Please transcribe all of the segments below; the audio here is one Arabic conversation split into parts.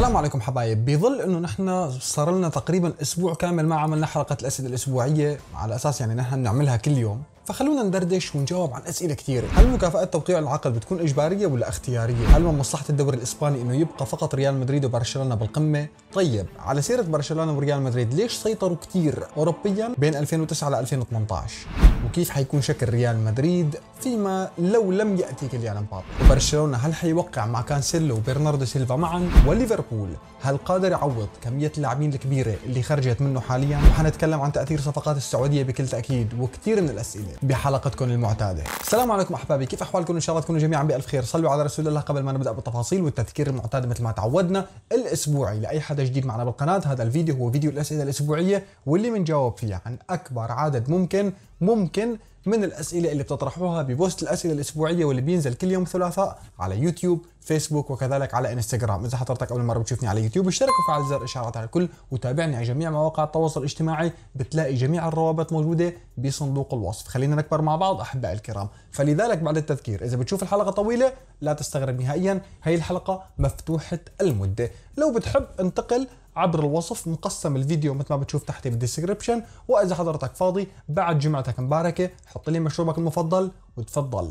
السلام عليكم حبايب بظل انه نحن صار لنا تقريبا اسبوع كامل ما عملنا حلقه الاسئله الاسبوعيه على اساس يعني نحن نعملها كل يوم فخلونا ندردش ونجاوب عن اسئله كثيره هل مكافاه توقيع العقد بتكون اجباريه ولا اختياريه هل من مصلحه الدوري الاسباني انه يبقى فقط ريال مدريد وبرشلونه بالقمه طيب على سيره برشلونه وريال مدريد ليش سيطروا كثير اوروبيا بين 2009 ل 2018 وكيف حيكون شكل ريال مدريد فيما لو لم ياتي كيليان مبابي وبرشلونه هل حيوقع مع كانسيلو وبرناردو سيلفا معا وليفربول هل قادر يعوض كمية اللاعبين الكبيرة اللي خرجت منه حاليا؟ وحنتكلم عن تأثير صفقات السعودية بكل تأكيد وكثير من الأسئلة بحلقتكم المعتادة. السلام عليكم أحبابي، كيف أحوالكم؟ إن شاء الله تكونوا جميعا بألف خير، صلوا على رسول الله قبل ما نبدأ بالتفاصيل والتذكير المعتاد مثل ما تعودنا الأسبوعي لأي حدا جديد معنا بالقناة، هذا الفيديو هو فيديو الأسئلة الأسبوعية واللي بنجاوب فيها عن أكبر عدد ممكن ممكن من الأسئلة اللي بتطرحوها ببوست الأسئلة الأسبوعية واللي بينزل كل يوم ثلاثاء على يوتيوب فيسبوك وكذلك على انستغرام إذا حضرتك أول مرة بتشوفني على يوتيوب اشترك وفعل زر إشعارات على الكل وتابعني على جميع مواقع التواصل الاجتماعي بتلاقي جميع الروابط موجودة بصندوق الوصف خلينا نكبر مع بعض احبائي الكرام فلذلك بعد التذكير إذا بتشوف الحلقة طويلة لا تستغرب نهائيا هي الحلقة مفتوحة المدة لو بتحب انتقل عبر الوصف مقسم الفيديو مثل ما بتشوف تحتي بالديسكربشن واذا حضرتك فاضي بعد جمعتك مباركه حط لي مشروبك المفضل وتفضل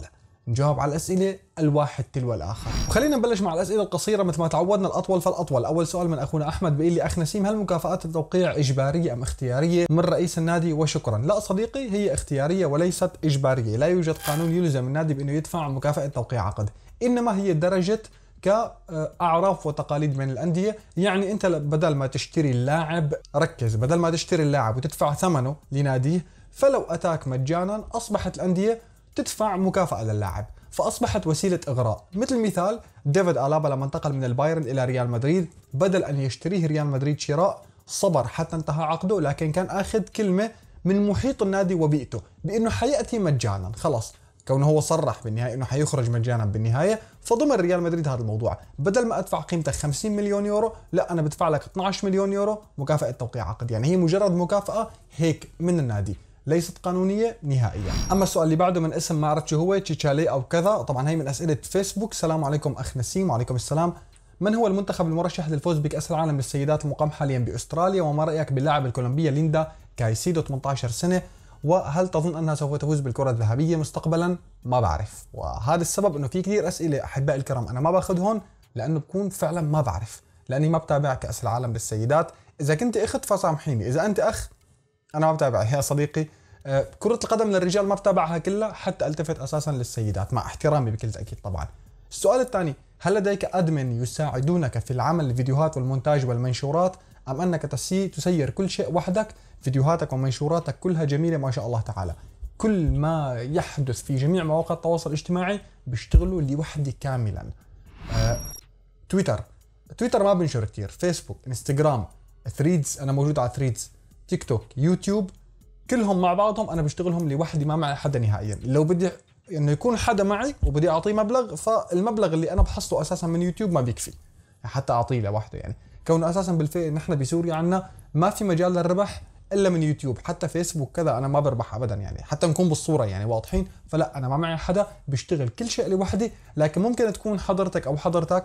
نجاوب على الاسئله الواحد تلو الاخر وخلينا نبلش مع الاسئله القصيره مثل ما تعودنا الاطول فالاطول اول سؤال من اخونا احمد بيقول لي اخ نسيم هل مكافآت التوقيع اجباريه ام اختياريه من رئيس النادي وشكرا لا صديقي هي اختياريه وليست اجباريه لا يوجد قانون يلزم النادي بانه يدفع مكافاه توقيع عقد انما هي درجه كاعراف وتقاليد من الانديه يعني انت بدل ما تشتري اللاعب ركز بدل ما تشتري اللاعب وتدفع ثمنه لناديه فلو اتاك مجانا اصبحت الانديه تدفع مكافاه للاعب فاصبحت وسيله اغراء مثل مثال ديفيد الابا لما انتقل من البايرن الى ريال مدريد بدل ان يشتريه ريال مدريد شراء صبر حتى انتهى عقده لكن كان اخذ كلمه من محيط النادي وبيئته بانه حياتي مجانا خلاص كونه هو صرح بالنهايه انه حيخرج مجانا بالنهايه فضمن ريال مدريد هذا الموضوع بدل ما ادفع قيمته 50 مليون يورو لا انا بدفع لك 12 مليون يورو مكافاه توقيع عقد يعني هي مجرد مكافاه هيك من النادي ليست قانونيه نهائيا اما السؤال اللي بعده من اسم ما عرفت شو هو تشيتشالي او كذا طبعا هي من اسئله فيسبوك السلام عليكم اخ نسيم وعليكم السلام من هو المنتخب المرشح للفوز بكأس العالم للسيدات المقام حاليا باستراليا وما رأيك باللاعب الكولومبية ليندا كايسيدو 18 سنة وهل تظن انها سوف تفوز بالكره الذهبيه مستقبلا ما بعرف وهذا السبب انه في كثير اسئله احبائي الكرام انا ما باخذهم لانه بكون فعلا ما بعرف لاني ما بتابع كاس العالم للسيدات اذا كنت اخت فسامحيني اذا انت اخ انا ما بتابع يا صديقي آه، كرة القدم للرجال ما بتابعها كلها حتى التفت اساسا للسيدات مع احترامي بكل تاكيد طبعا. السؤال الثاني هل لديك ادمن يساعدونك في العمل الفيديوهات والمونتاج والمنشورات أم أنك تسير كل شيء وحدك فيديوهاتك ومنشوراتك كلها جميلة ما شاء الله تعالى كل ما يحدث في جميع مواقع التواصل الاجتماعي بيشتغلوا لوحدي كاملا أه، تويتر تويتر ما بنشر كثير فيسبوك انستغرام ثريدز انا موجود على ثريدز تيك توك يوتيوب كلهم مع بعضهم انا بشتغلهم لوحدي ما معي حدا نهائيا لو بدي انه يكون حدا معي وبدي اعطيه مبلغ فالمبلغ اللي انا بحصله اساسا من يوتيوب ما بيكفي حتى اعطيه لوحده يعني كونه اساسا بالفعل نحن بسوريا عندنا ما في مجال للربح الا من يوتيوب حتى فيسبوك كذا انا ما بربح ابدا يعني حتى نكون بالصوره يعني واضحين فلا انا ما معي حدا بيشتغل كل شيء لوحدي لكن ممكن تكون حضرتك او حضرتك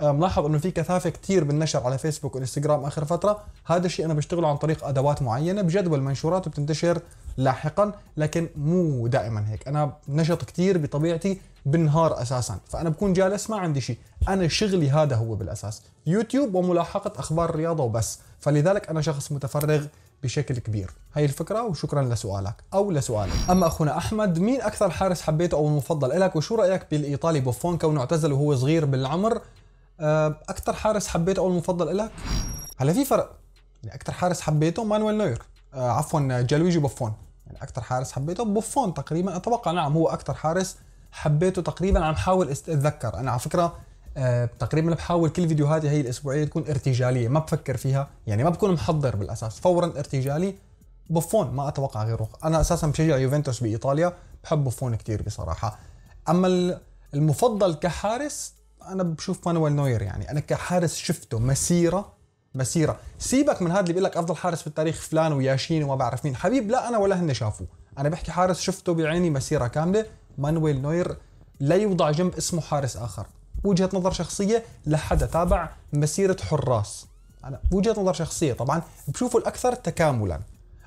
آه، ملاحظ انه في كثافه كثير بالنشر على فيسبوك وانستغرام اخر فتره هذا الشيء انا بشتغله عن طريق ادوات معينه بجدول منشورات وبتنتشر لاحقا لكن مو دائما هيك انا نشط كثير بطبيعتي بالنهار اساسا فانا بكون جالس ما عندي شيء انا شغلي هذا هو بالاساس يوتيوب وملاحقه اخبار الرياضه وبس فلذلك انا شخص متفرغ بشكل كبير هاي الفكرة وشكرا لسؤالك أو لسؤالك أما أخونا أحمد مين أكثر حارس حبيته أو المفضل لك وشو رأيك بالإيطالي بوفون كونه اعتزل وهو صغير بالعمر آه، اكثر حارس حبيته او المفضل لك هلا في فرق يعني اكثر حارس حبيته مانويل نوير آه عفوا جالويجي بوفون يعني اكثر حارس حبيته بوفون تقريبا اتوقع نعم هو اكثر حارس حبيته تقريبا عم حاول اتذكر انا على فكره آه تقريبا بحاول كل فيديوهاتي هي الاسبوعيه تكون ارتجاليه ما بفكر فيها يعني ما بكون محضر بالاساس فورا ارتجالي بوفون ما اتوقع غيره انا اساسا بشجع يوفنتوس بايطاليا بحب بوفون كثير بصراحه اما المفضل كحارس انا بشوف مانويل نوير يعني انا كحارس شفته مسيره مسيره سيبك من هذا اللي بيقول لك افضل حارس في التاريخ فلان وياشين وما بعرف مين حبيب لا انا ولا هن شافوه انا بحكي حارس شفته بعيني مسيره كامله مانويل نوير لا يوضع جنب اسمه حارس اخر وجهه نظر شخصيه لحدا تابع مسيره حراس انا وجهه نظر شخصيه طبعا بشوفه الاكثر تكاملا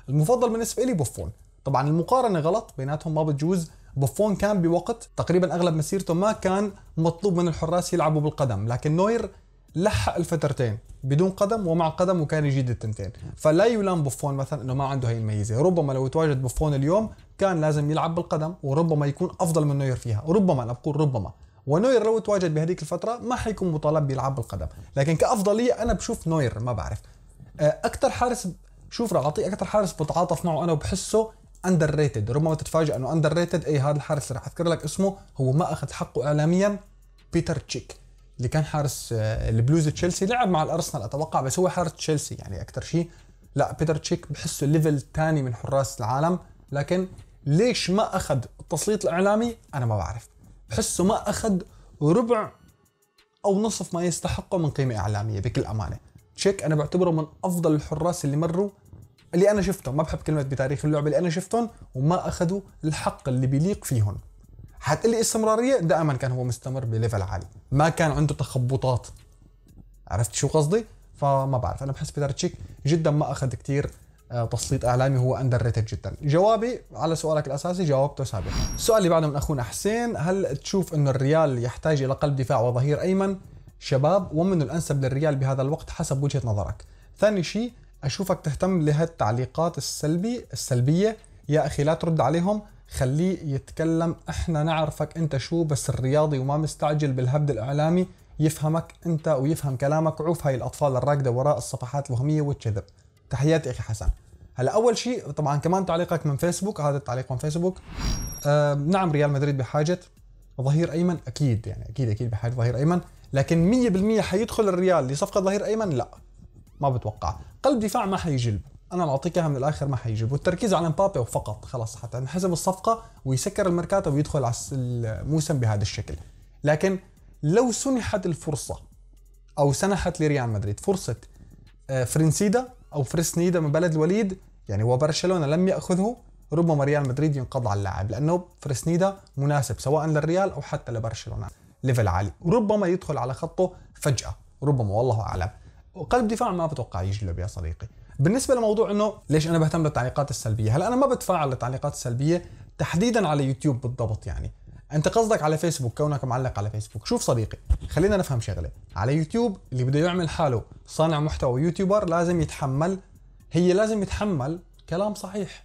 المفضل بالنسبه لي بوفون طبعا المقارنه غلط بيناتهم ما بتجوز بوفون كان بوقت تقريبا اغلب مسيرته ما كان مطلوب من الحراس يلعبوا بالقدم لكن نوير لحق الفترتين بدون قدم ومع قدم وكان يجيد التنتين فلا يلام بوفون مثلا انه ما عنده هي الميزه ربما لو تواجد بوفون اليوم كان لازم يلعب بالقدم وربما يكون افضل من نوير فيها ربما انا بقول ربما ونوير لو تواجد بهذيك الفتره ما حيكون مطالب بيلعب بالقدم لكن كافضليه انا بشوف نوير ما بعرف أه، اكثر حارس شوف رعاطي اكثر حارس بتعاطف معه انا وبحسه اندر ريتد ربما تتفاجئ انه اندر ريتد اي هذا الحارس راح اذكر لك اسمه هو ما اخذ حقه اعلاميا بيتر تشيك اللي كان حارس آه، البلوز تشيلسي لعب مع الارسنال اتوقع بس هو حارس تشيلسي يعني اكثر شيء لا بيتر تشيك بحسه ليفل ثاني من حراس العالم لكن ليش ما اخذ التسليط الاعلامي انا ما بعرف بحسه ما اخذ ربع او نصف ما يستحقه من قيمه اعلاميه بكل امانه تشيك انا بعتبره من افضل الحراس اللي مروا اللي انا شفتهم ما بحب كلمه بتاريخ اللعبه اللي انا شفتهم وما اخذوا الحق اللي بيليق فيهم حتقلي استمراريه دائما كان هو مستمر بليفل عالي ما كان عنده تخبطات عرفت شو قصدي فما بعرف انا بحس بيتر تشيك جدا ما اخذ كثير آه، تسليط اعلامي هو اندر ريتد جدا جوابي على سؤالك الاساسي جاوبته سابقا السؤال اللي بعده من اخونا حسين هل تشوف انه الريال يحتاج الى قلب دفاع وظهير ايمن شباب ومن الانسب للريال بهذا الوقت حسب وجهه نظرك ثاني شيء اشوفك تهتم لهالتعليقات السلبي السلبيه يا اخي لا ترد عليهم خليه يتكلم احنا نعرفك انت شو بس الرياضي وما مستعجل بالهبد الاعلامي يفهمك انت ويفهم كلامك عوف هاي الاطفال الراكده وراء الصفحات الوهميه والكذب تحياتي اخي حسن هلا اول شيء طبعا كمان تعليقك من فيسبوك هذا التعليق من فيسبوك آه نعم ريال مدريد بحاجه ظهير ايمن اكيد يعني اكيد اكيد بحاجه ظهير ايمن لكن 100% حيدخل الريال لصفقه ظهير ايمن لا ما بتوقع قلب دفاع ما حيجلب انا بعطيك اياها من الاخر ما حيجلب والتركيز على مبابي فقط خلاص حتى انحسب الصفقه ويسكر الميركاتو ويدخل على الموسم بهذا الشكل لكن لو سنحت الفرصه او سنحت لريال مدريد فرصه آه، فرنسيدا او فرسنيدا من بلد الوليد يعني وبرشلونه لم ياخذه ربما ريال مدريد ينقض على اللاعب لانه فرسنيدا مناسب سواء للريال او حتى لبرشلونه ليفل عالي وربما يدخل على خطه فجاه ربما والله اعلم وقلب دفاع ما بتوقع يجلب يا صديقي بالنسبه لموضوع انه ليش انا بهتم للتعليقات السلبيه هلا انا ما بتفاعل للتعليقات السلبيه تحديدا على يوتيوب بالضبط يعني انت قصدك على فيسبوك كونك معلق على فيسبوك شوف صديقي خلينا نفهم شغله على يوتيوب اللي بده يعمل حاله صانع محتوى يوتيوبر لازم يتحمل هي لازم يتحمل كلام صحيح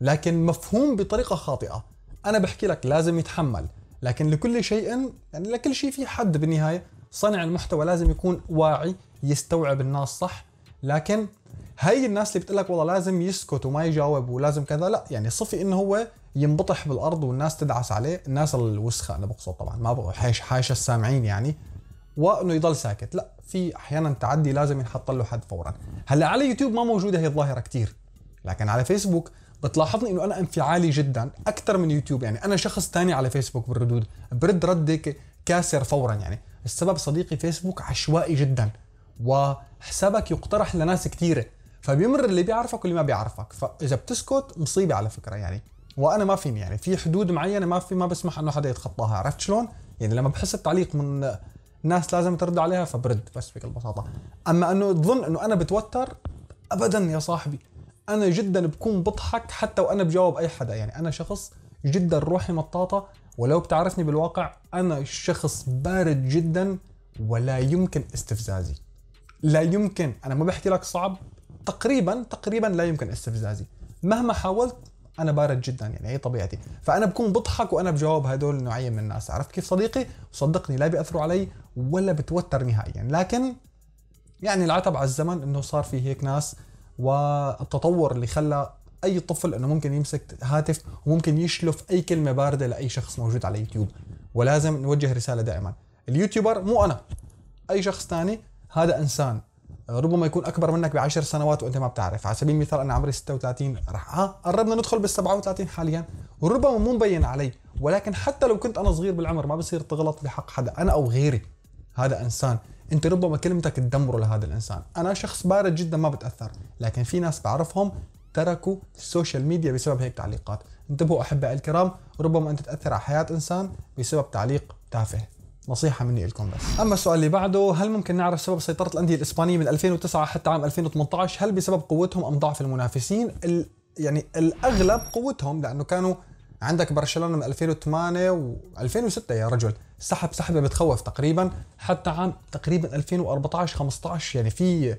لكن مفهوم بطريقه خاطئه انا بحكي لك لازم يتحمل لكن لكل شيء يعني لكل شيء في حد بالنهايه صانع المحتوى لازم يكون واعي يستوعب الناس صح لكن هاي الناس اللي بتقول لك والله لازم يسكت وما يجاوب ولازم كذا لا يعني صفي انه هو ينبطح بالارض والناس تدعس عليه الناس الوسخه انا بقصد طبعا ما حايش حاش السامعين يعني وانه يضل ساكت لا في احيانا تعدي لازم ينحط له حد فورا هلا على يوتيوب ما موجوده هي الظاهره كثير لكن على فيسبوك بتلاحظني انه انا انفعالي جدا اكثر من يوتيوب يعني انا شخص ثاني على فيسبوك بالردود برد رد كاسر فورا يعني السبب صديقي فيسبوك عشوائي جدا وحسابك يقترح لناس كثيره فبيمر اللي بيعرفك واللي ما بيعرفك فاذا بتسكت مصيبه على فكره يعني وانا ما فيني يعني في حدود معينه ما في ما بسمح انه حدا يتخطاها عرفت شلون يعني لما بحس التعليق من ناس لازم ترد عليها فبرد بس بكل بساطه اما انه تظن انه انا بتوتر ابدا يا صاحبي انا جدا بكون بضحك حتى وانا بجاوب اي حدا يعني انا شخص جدا روحي مطاطه ولو بتعرفني بالواقع انا شخص بارد جدا ولا يمكن استفزازي لا يمكن انا ما بحكي لك صعب تقريبا تقريبا لا يمكن استفزازي مهما حاولت انا بارد جدا يعني هي طبيعتي فانا بكون بضحك وانا بجاوب هدول النوعيه من الناس عرفت كيف صديقي صدقني لا بياثروا علي ولا بتوتر نهائيا لكن يعني العتب على الزمن انه صار في هيك ناس والتطور اللي خلى اي طفل انه ممكن يمسك هاتف وممكن يشلف اي كلمه بارده لاي شخص موجود على يوتيوب ولازم نوجه رساله دائما اليوتيوبر مو انا اي شخص ثاني هذا انسان ربما يكون اكبر منك بعشر سنوات وانت ما بتعرف على سبيل المثال انا عمري 36 راح ها قربنا ندخل بال 37 حاليا وربما مو مبين علي ولكن حتى لو كنت انا صغير بالعمر ما بصير تغلط بحق حدا انا او غيري هذا انسان انت ربما كلمتك تدمره لهذا الانسان انا شخص بارد جدا ما بتاثر لكن في ناس بعرفهم تركوا السوشيال ميديا بسبب هيك تعليقات انتبهوا احبائي الكرام ربما انت تاثر على حياه انسان بسبب تعليق تافه نصيحة مني لكم بس. أما السؤال اللي بعده هل ممكن نعرف سبب سيطرة الأندية الإسبانية من 2009 حتى عام 2018 هل بسبب قوتهم أم ضعف المنافسين؟ ال... يعني الأغلب قوتهم لأنه كانوا عندك برشلونة من 2008 و 2006 يا رجل سحب سحبة بتخوف تقريبا حتى عام تقريبا 2014 15 يعني في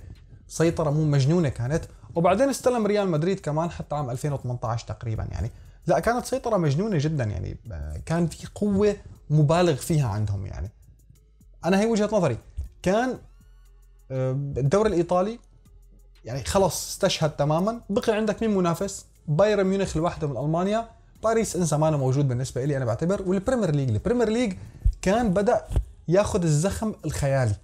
سيطرة مو مجنونة كانت وبعدين استلم ريال مدريد كمان حتى عام 2018 تقريبا يعني لا كانت سيطرة مجنونة جدا يعني آه، كان في قوة مبالغ فيها عندهم يعني أنا هي وجهة نظري كان آه، الدوري الإيطالي يعني خلص استشهد تماما بقي عندك مين منافس بايرن ميونخ لوحده من ألمانيا باريس انسى ما أنا موجود بالنسبة لي أنا بعتبر والبريمير ليج البريمير ليج كان بدأ ياخذ الزخم الخيالي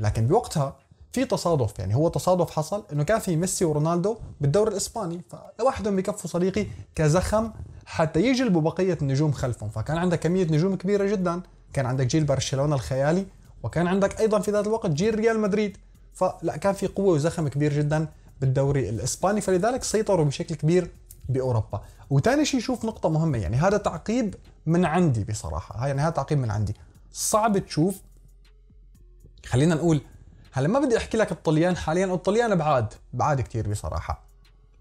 لكن بوقتها في تصادف يعني هو تصادف حصل انه كان في ميسي ورونالدو بالدوري الاسباني فلوحدهم بكفوا صديقي كزخم حتى يجلبوا بقيه النجوم خلفهم فكان عندك كميه نجوم كبيره جدا كان عندك جيل برشلونه الخيالي وكان عندك ايضا في ذات الوقت جيل ريال مدريد فلا كان في قوه وزخم كبير جدا بالدوري الاسباني فلذلك سيطروا بشكل كبير باوروبا وثاني شيء شوف نقطه مهمه يعني هذا تعقيب من عندي بصراحه يعني هذا تعقيب من عندي صعب تشوف خلينا نقول هلا ما بدي احكي لك الطليان حاليا الطليان بعاد بعاد كثير بصراحه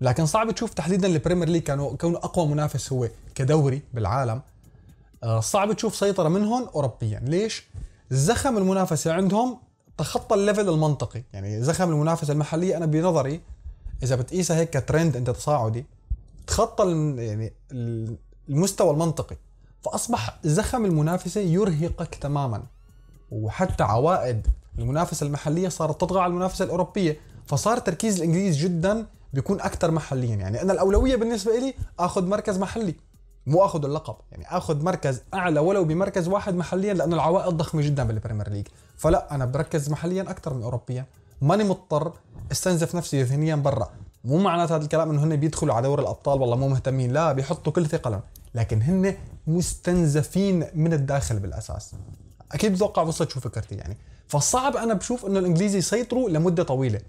لكن صعب تشوف تحديدا البريمير ليج كانوا كونه اقوى منافس هو كدوري بالعالم آه، صعب تشوف سيطره منهم اوروبيا ليش زخم المنافسه عندهم تخطى الليفل المنطقي يعني زخم المنافسه المحليه انا بنظري اذا بتقيسها هيك كترند انت تصاعدي تخطى يعني المستوى المنطقي فاصبح زخم المنافسه يرهقك تماما وحتى عوائد المنافسه المحليه صارت تطغى على المنافسه الاوروبيه فصار تركيز الانجليز جدا بيكون اكثر محليا يعني انا الاولويه بالنسبه لي اخذ مركز محلي مو اخذ اللقب يعني اخذ مركز اعلى ولو بمركز واحد محليا لانه العوائد ضخمه جدا بالبريمير ليج فلا انا بركز محليا اكثر من اوروبيا ماني مضطر استنزف نفسي ذهنيا برا مو معناته هذا الكلام انه هن بيدخلوا على دور الابطال والله مو مهتمين لا بيحطوا كل ثقلهم لكن هن مستنزفين من الداخل بالاساس اكيد بتوقع وصلت شو فكرتي يعني فالصعب انا بشوف انه الانجليزي يسيطروا لمده طويله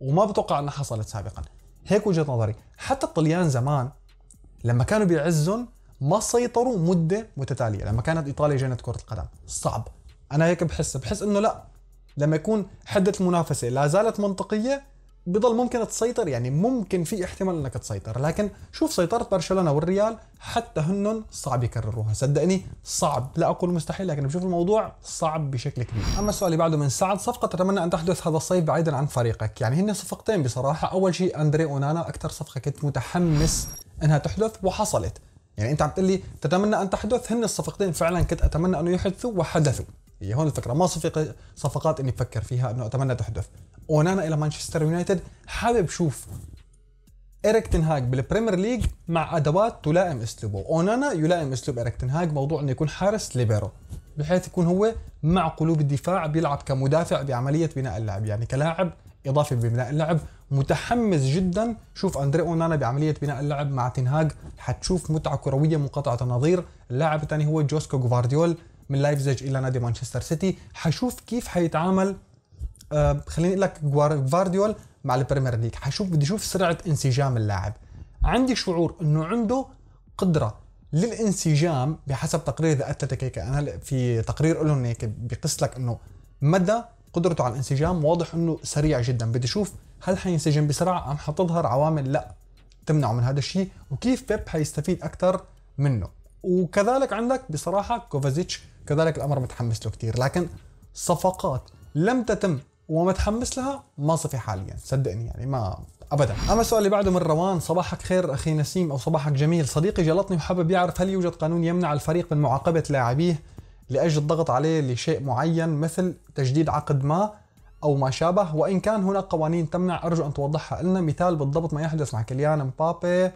وما بتوقع انها حصلت سابقا هيك وجهه نظري حتى الطليان زمان لما كانوا بيعزهم ما سيطروا مده متتاليه لما كانت ايطاليا جنة كره القدم صعب انا هيك بحس بحس انه لا لما يكون حده المنافسه لا زالت منطقيه بضل ممكن تسيطر يعني ممكن في احتمال انك تسيطر لكن شوف سيطره برشلونه والريال حتى هن صعب يكرروها صدقني صعب لا اقول مستحيل لكن بشوف الموضوع صعب بشكل كبير اما السؤال اللي بعده من سعد صفقه تتمنى ان تحدث هذا الصيف بعيدا عن فريقك يعني هن صفقتين بصراحه اول شيء اندري اونانا اكثر صفقه كنت متحمس انها تحدث وحصلت يعني انت عم تقول لي تتمنى ان تحدث هن الصفقتين فعلا كنت اتمنى انه يحدثوا وحدثوا هي هون الفكره ما صفقه صفقات اني بفكر فيها انه اتمنى تحدث اونانا الى مانشستر يونايتد حابب اشوف اريك تنهاج بالبريمير ليج مع ادوات تلائم اسلوبه اونانا يلائم اسلوب اريك تنهاج موضوع انه يكون حارس ليبرو بحيث يكون هو مع قلوب الدفاع بيلعب كمدافع بعمليه بناء اللعب يعني كلاعب اضافي ببناء اللعب متحمس جدا شوف اندري اونانا بعمليه بناء اللعب مع تنهاج حتشوف متعه كرويه مقاطعه النظير اللاعب الثاني هو جوسكو غوارديول من لايفزج الى نادي مانشستر سيتي حشوف كيف حيتعامل آه، خليني اقول لك جوارديول مع البريمير ليج حشوف بدي اشوف سرعه انسجام اللاعب عندي شعور انه عنده قدره للانسجام بحسب تقرير ذا اتلتيك هيك انا في تقرير لهم هيك بقص لك انه مدى قدرته على الانسجام واضح انه سريع جدا بدي اشوف هل حينسجم بسرعه ام حتظهر عوامل لا تمنعه من هذا الشيء وكيف بيب حيستفيد اكثر منه وكذلك عندك بصراحه كوفازيتش كذلك الامر متحمس له كثير لكن صفقات لم تتم ومتحمس لها ما صفي حاليا صدقني يعني ما ابدا اما السؤال اللي بعده من روان صباحك خير اخي نسيم او صباحك جميل صديقي جلطني وحابب يعرف هل يوجد قانون يمنع الفريق من معاقبه لاعبيه لاجل الضغط عليه لشيء معين مثل تجديد عقد ما او ما شابه وان كان هناك قوانين تمنع ارجو ان توضحها لنا مثال بالضبط ما يحدث مع كليان مبابي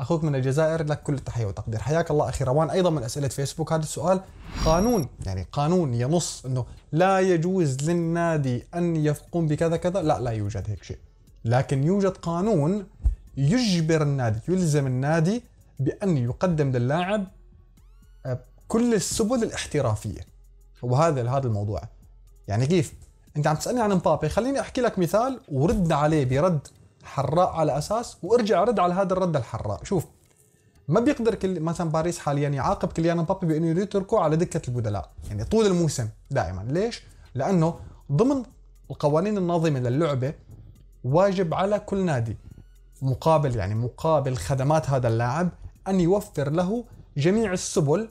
اخوك من الجزائر لك كل التحيه والتقدير حياك الله اخي روان ايضا من اسئله فيسبوك هذا السؤال قانون يعني قانون ينص انه لا يجوز للنادي ان يقوم بكذا كذا لا لا يوجد هيك شيء لكن يوجد قانون يجبر النادي يلزم النادي بان يقدم للاعب آه، كل السبل الاحترافيه وهذا هذا الموضوع يعني كيف انت عم تسالني عن مبابي خليني احكي لك مثال ورد عليه برد حراء على اساس وارجع رد على هذا الرد الحراء شوف ما بيقدر كل مثلا باريس حاليا يعاقب كليان مبابي بانه يريد يتركه على دكه البدلاء يعني طول الموسم دائما ليش لانه ضمن القوانين الناظمه للعبه واجب على كل نادي مقابل يعني مقابل خدمات هذا اللاعب ان يوفر له جميع السبل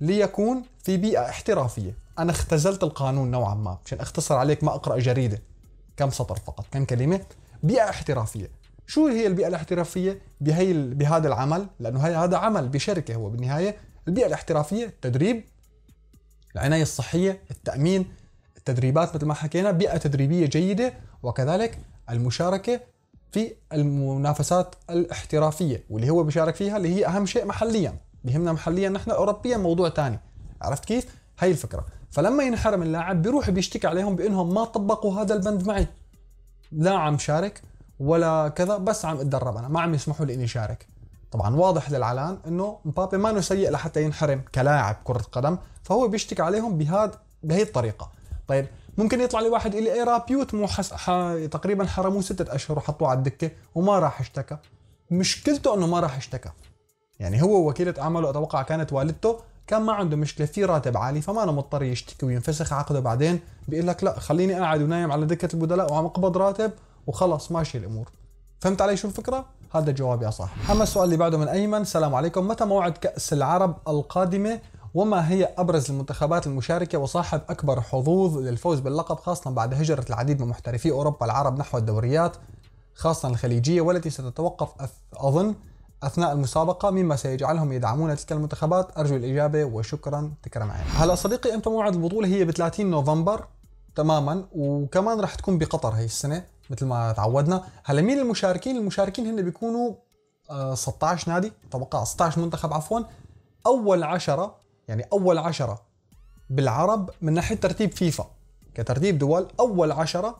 ليكون في بيئه احترافيه انا اختزلت القانون نوعا ما عشان اختصر عليك ما اقرا جريده كم سطر فقط كم كلمه بيئه احترافيه شو هي البيئه الاحترافيه بهي بهذا العمل لانه هي هذا عمل بشركه هو بالنهايه البيئه الاحترافيه التدريب العنايه الصحيه التامين التدريبات مثل ما حكينا بيئه تدريبيه جيده وكذلك المشاركه في المنافسات الاحترافيه واللي هو بيشارك فيها اللي هي اهم شيء محليا بهمنا محليا نحن اوروبيا موضوع ثاني عرفت كيف هاي الفكره فلما ينحرم اللاعب بيروح بيشتكي عليهم بانهم ما طبقوا هذا البند معي لا عم شارك ولا كذا بس عم اتدرب انا ما عم يسمحوا لي اني شارك طبعا واضح للعلان انه مبابي ما انه سيء لحتى ينحرم كلاعب كره قدم فهو بيشتكي عليهم بهاد بهي الطريقه طيب ممكن يطلع لي واحد يقول لي إيه، رابيوت مو حس... ح... تقريبا حرموه ستة اشهر وحطوه على الدكه وما راح اشتكى مشكلته انه ما راح اشتكى يعني هو وكيله عمله اتوقع كانت والدته كان ما عنده مشكله في راتب عالي فما أنا مضطر يشتكي وينفسخ عقده بعدين بيقول لك لا خليني قاعد ونايم على دكه البدلاء وعم اقبض راتب وخلص ماشي الامور فهمت علي شو الفكره هذا جوابي يا صاحبي اما السؤال اللي بعده من ايمن السلام عليكم متى موعد كاس العرب القادمه وما هي ابرز المنتخبات المشاركه وصاحب اكبر حظوظ للفوز باللقب خاصه بعد هجره العديد من محترفي اوروبا العرب نحو الدوريات خاصه الخليجيه والتي ستتوقف اظن اثناء المسابقه مما سيجعلهم يدعمون تلك المنتخبات ارجو الاجابه وشكرا تكرم عيني هلا صديقي امتى موعد البطوله هي ب 30 نوفمبر تماما وكمان رح تكون بقطر هي السنه مثل ما تعودنا هلا مين المشاركين المشاركين هن بيكونوا 16 آه، نادي توقع 16 منتخب عفوا اول عشرة يعني اول عشرة بالعرب من ناحيه ترتيب فيفا كترتيب دول اول عشرة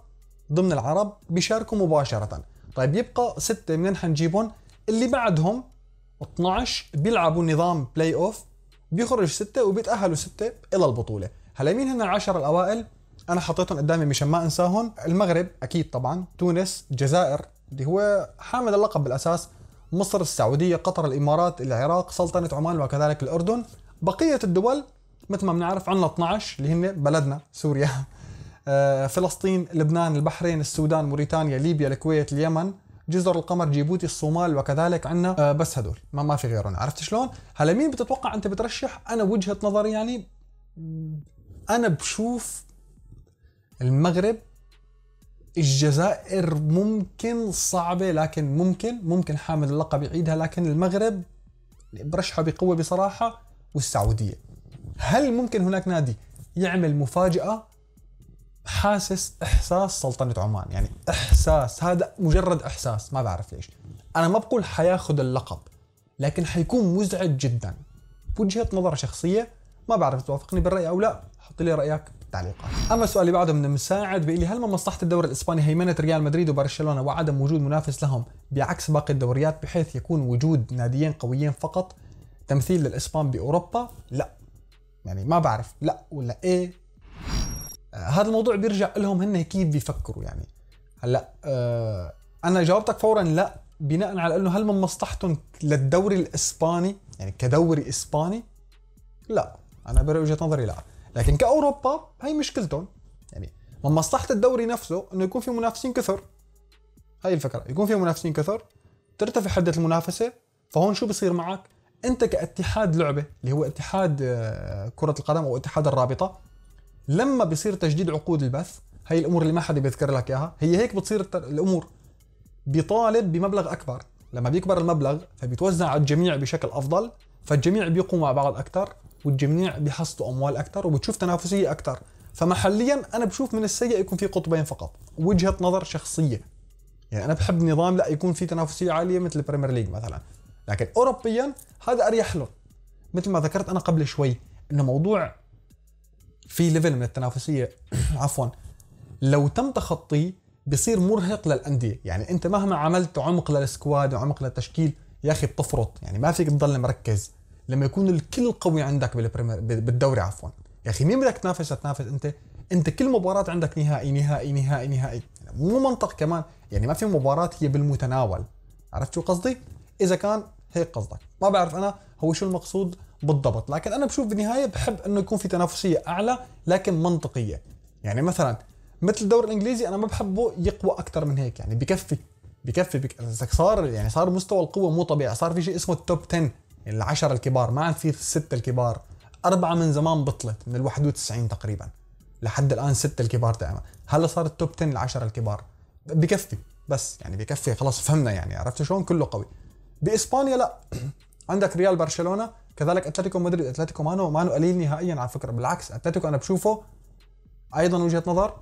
ضمن العرب بيشاركوا مباشره طيب يبقى ستة منين حنجيبهم اللي بعدهم 12 بيلعبوا نظام بلاي اوف بيخرج ستة وبيتأهلوا ستة إلى البطولة هلا مين هن العشر الأوائل أنا حطيتهم قدامي مشان ما أنساهم المغرب أكيد طبعا تونس الجزائر اللي هو حامل اللقب بالأساس مصر السعودية قطر الإمارات العراق سلطنة عمان وكذلك الأردن بقية الدول مثل ما بنعرف عندنا 12 اللي هن بلدنا سوريا آه، فلسطين لبنان البحرين السودان موريتانيا ليبيا الكويت اليمن جزر القمر جيبوتي الصومال وكذلك عندنا آه، بس هدول ما, ما في غيرهم عرفت شلون هلا مين بتتوقع انت بترشح انا وجهه نظري يعني انا بشوف المغرب الجزائر ممكن صعبه لكن ممكن ممكن حامد اللقب يعيدها لكن المغرب برشحه بقوه بصراحه والسعوديه هل ممكن هناك نادي يعمل مفاجاه حاسس احساس سلطنه عمان يعني احساس هذا مجرد احساس ما بعرف ليش انا ما بقول حياخذ اللقب لكن حيكون مزعج جدا بوجهه نظر شخصيه ما بعرف توافقني بالراي او لا حط لي رايك بالتعليقات اما السؤال اللي بعده من مساعد بيقول لي هل من مصلحه الدوري الاسباني هيمنه ريال مدريد وبرشلونه وعدم وجود منافس لهم بعكس باقي الدوريات بحيث يكون وجود ناديين قويين فقط تمثيل للاسبان باوروبا لا يعني ما بعرف لا ولا ايه هذا الموضوع بيرجع لهم هن كيف بيفكروا يعني هلا أه انا جاوبتك فورا لا بناء على انه هل من مصلحتهم للدوري الاسباني يعني كدوري اسباني لا انا بوجهه نظري لا لكن كاوروبا هي مشكلتهم يعني من مصلحه الدوري نفسه انه يكون في منافسين كثر هاي الفكره يكون في منافسين كثر ترتفع حده المنافسه فهون شو بصير معك انت كاتحاد لعبه اللي هو اتحاد آه، كره القدم او اتحاد الرابطه لما بصير تجديد عقود البث هي الامور اللي ما حدا بيذكر لك اياها هي هيك بتصير الامور بيطالب بمبلغ اكبر لما بيكبر المبلغ فبيتوزع على الجميع بشكل افضل فالجميع بيقوا مع بعض اكثر والجميع بيحصدوا اموال اكثر وبتشوف تنافسيه اكثر فمحليا انا بشوف من السيء يكون في قطبين فقط وجهه نظر شخصيه يعني انا بحب نظام لا يكون في تنافسيه عاليه مثل البريمير ليج مثلا لكن اوروبيا هذا اريح له مثل ما ذكرت انا قبل شوي انه موضوع في ليفل من التنافسيه عفوا لو تم تخطيه بصير مرهق للانديه يعني انت مهما عملت عمق للسكواد وعمق للتشكيل يا اخي بتفرط يعني ما فيك تضل مركز لما يكون الكل قوي عندك بالبريمير بالدوري عفوا يا اخي مين بدك تنافس تنافس انت انت كل مباراه عندك نهائي نهائي نهائي نهائي يعني مو منطق كمان يعني ما في مباراه هي بالمتناول عرفت شو قصدي اذا كان هيك قصدك ما بعرف انا هو شو المقصود بالضبط لكن انا بشوف بالنهايه بحب انه يكون في تنافسيه اعلى لكن منطقيه يعني مثلا مثل الدوري الانجليزي انا ما بحبه يقوى اكثر من هيك يعني بكفي بكفي, بكفي صار يعني صار مستوى القوه مو طبيعي صار في شيء اسمه التوب 10 العشرة الكبار ما عاد في الستة الكبار أربعة من زمان بطلت من ال 91 تقريبا لحد الآن ستة الكبار دائما هلا صار التوب 10 العشرة الكبار بكفي بس يعني بكفي خلاص فهمنا يعني عرفت شلون كله قوي بإسبانيا لا عندك ريال برشلونه كذلك اتلتيكو مدريد اتلتيكو مانو مانو قليل نهائيا على فكره بالعكس اتلتيكو انا بشوفه ايضا وجهه نظر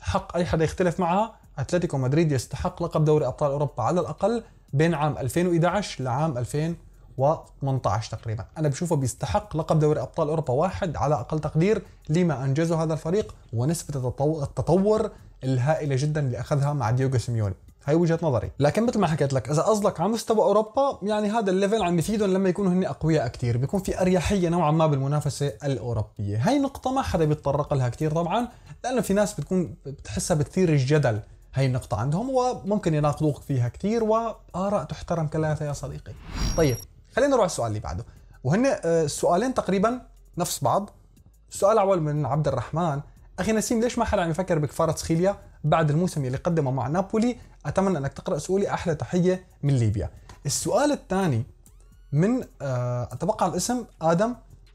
حق اي حدا يختلف معها اتلتيكو مدريد يستحق لقب دوري ابطال اوروبا على الاقل بين عام 2011 لعام 2018 تقريبا انا بشوفه بيستحق لقب دوري ابطال اوروبا واحد على اقل تقدير لما انجزه هذا الفريق ونسبه التطور الهائله جدا اللي اخذها مع ديوغو سيميوني هي وجهه نظري لكن مثل ما حكيت لك اذا قصدك على مستوى اوروبا يعني هذا الليفل عم يفيدهم لما يكونوا هن اقوياء كثير بيكون في اريحيه نوعا ما بالمنافسه الاوروبيه هي نقطه ما حدا بيتطرق لها كثير طبعا لانه في ناس بتكون بتحسها بتثير الجدل هي النقطة عندهم وممكن يناقضوك فيها كثير وآراء تحترم كلها يا صديقي. طيب خلينا نروح على السؤال اللي بعده وهن السؤالين آه، تقريبا نفس بعض. السؤال الأول من عبد الرحمن أخي نسيم ليش ما حدا عم يفكر بكفارة سخيليا بعد الموسم اللي قدمه مع نابولي اتمنى انك تقرا سؤالي احلى تحيه من ليبيا السؤال الثاني من آه، اتوقع الاسم ادم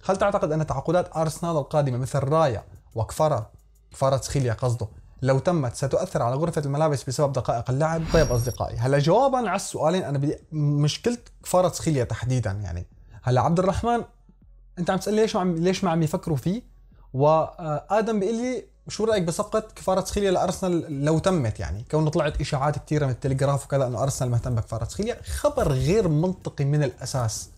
هل تعتقد ان تعاقدات ارسنال القادمه مثل رايا وكفاره كفاره سخيليا قصده لو تمت ستؤثر على غرفة الملابس بسبب دقائق اللعب طيب أصدقائي هلا جوابا على السؤالين أنا بدي مشكلة كفارة سخيليا تحديدا يعني هلا عبد الرحمن أنت عم تسأل ليش ما عم ليش ما عم يفكروا فيه وآدم بيقول لي شو رايك بصفقه كفاره سخيليا لارسنال لو تمت يعني كونه طلعت اشاعات كثيره من التلغراف وكذا انه ارسنال مهتم بكفاره سخيليا خبر غير منطقي من الاساس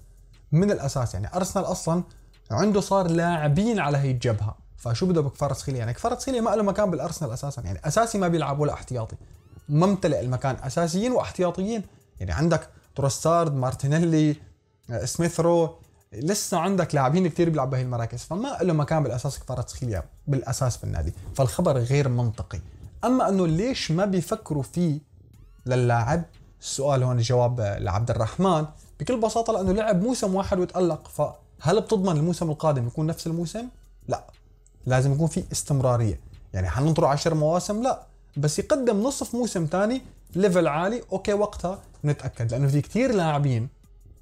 من الاساس يعني ارسنال اصلا عنده صار لاعبين على هي الجبهه فشو بده بكفاره سخيليا يعني كفاره سخيليا ما له مكان بالارسنال اساسا يعني اساسي ما بيلعب ولا احتياطي ممتلئ المكان اساسيين واحتياطيين يعني عندك تروسارد مارتينيلي آه، سميثرو لسه عندك لاعبين كثير بيلعبوا بهي المراكز فما له مكان بالاساس قطارات سخيليا بالاساس بالنادي فالخبر غير منطقي اما انه ليش ما بيفكروا فيه للاعب السؤال هون الجواب لعبد الرحمن بكل بساطه لانه لعب موسم واحد وتالق فهل بتضمن الموسم القادم يكون نفس الموسم لا لازم يكون في استمراريه يعني حننطره 10 مواسم لا بس يقدم نصف موسم ثاني ليفل عالي اوكي وقتها نتاكد لانه في كثير لاعبين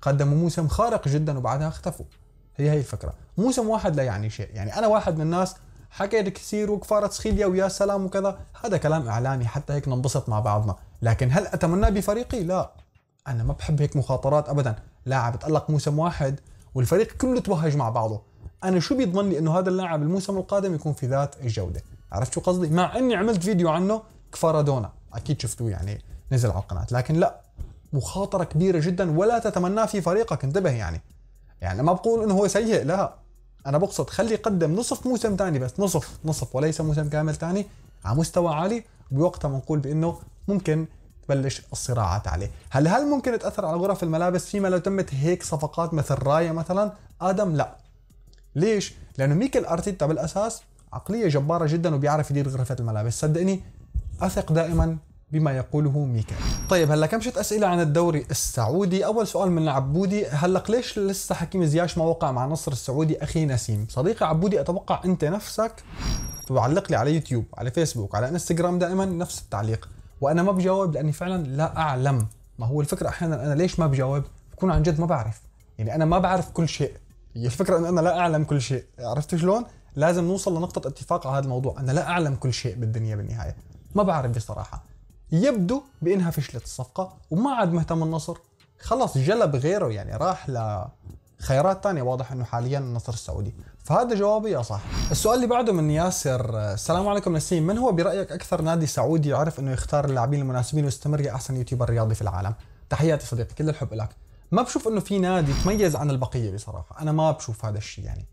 قدموا موسم خارق جدا وبعدها اختفوا هي هي الفكره موسم واحد لا يعني شيء يعني انا واحد من الناس حكيت كثير وكفارة سخيليا ويا سلام وكذا هذا كلام اعلامي حتى هيك ننبسط مع بعضنا لكن هل اتمناه بفريقي لا انا ما بحب هيك مخاطرات ابدا لاعب تالق موسم واحد والفريق كله توهج مع بعضه انا شو بيضمن لي انه هذا اللاعب الموسم القادم يكون في ذات الجوده عرفت شو قصدي مع اني عملت فيديو عنه كفارة دونا اكيد شفتوه يعني نزل على القناه لكن لا مخاطره كبيره جدا ولا تتمناه في فريقك انتبه يعني يعني ما بقول انه هو سيء لا انا بقصد خلي يقدم نصف موسم ثاني بس نصف نصف وليس موسم كامل ثاني على مستوى عالي بوقتها بنقول بانه ممكن تبلش الصراعات عليه هل هل ممكن تاثر على غرف الملابس فيما لو تمت هيك صفقات مثل رايا مثلا ادم لا ليش لانه ميكل ارتيتا بالاساس عقليه جباره جدا وبيعرف يدير غرفه الملابس صدقني اثق دائما بما يقوله ميكا طيب هلا كم شت اسئله عن الدوري السعودي اول سؤال من عبودي هلق ليش لسه حكيم زياش ما وقع مع نصر السعودي اخي نسيم صديقي عبودي اتوقع انت نفسك وعلق لي على يوتيوب على فيسبوك على انستغرام دائما نفس التعليق وانا ما بجاوب لاني فعلا لا اعلم ما هو الفكره احيانا انا ليش ما بجاوب بكون عن جد ما بعرف يعني انا ما بعرف كل شيء هي الفكره انه انا لا اعلم كل شيء عرفت شلون لازم نوصل لنقطه اتفاق على هذا الموضوع انا لا اعلم كل شيء بالدنيا بالنهايه ما بعرف بصراحه يبدو بانها فشلت الصفقه وما عاد مهتم النصر خلاص جلب غيره يعني راح ل خيارات ثانية واضح انه حاليا النصر السعودي فهذا جوابي يا صح السؤال اللي بعده من ياسر السلام عليكم نسيم من هو برايك اكثر نادي سعودي يعرف انه يختار اللاعبين المناسبين ويستمر يا احسن يوتيوبر رياضي في العالم تحياتي صديقي كل الحب لك ما بشوف انه في نادي تميز عن البقيه بصراحه انا ما بشوف هذا الشيء يعني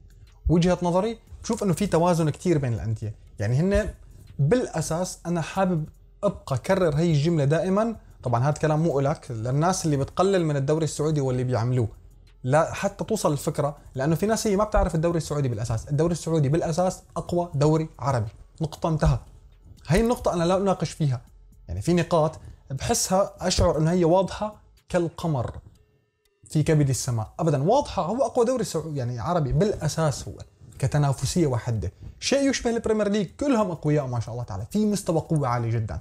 وجهه نظري بشوف انه في توازن كثير بين الانديه يعني هن بالاساس انا حابب ابقى كرر هي الجمله دائما طبعا هذا الكلام مو لك للناس اللي بتقلل من الدوري السعودي واللي بيعملوه لا حتى توصل الفكره لانه في ناس هي ما بتعرف الدوري السعودي بالاساس الدوري السعودي بالاساس اقوى دوري عربي نقطه انتهى هي النقطه انا لا اناقش فيها يعني في نقاط بحسها اشعر انها هي واضحه كالقمر في كبد السماء ابدا واضحه هو اقوى دوري يعني عربي بالاساس هو كتنافسيه وحده شيء يشبه البريمير ليج كلهم اقوياء ما شاء الله تعالى في مستوى قوه عالي جدا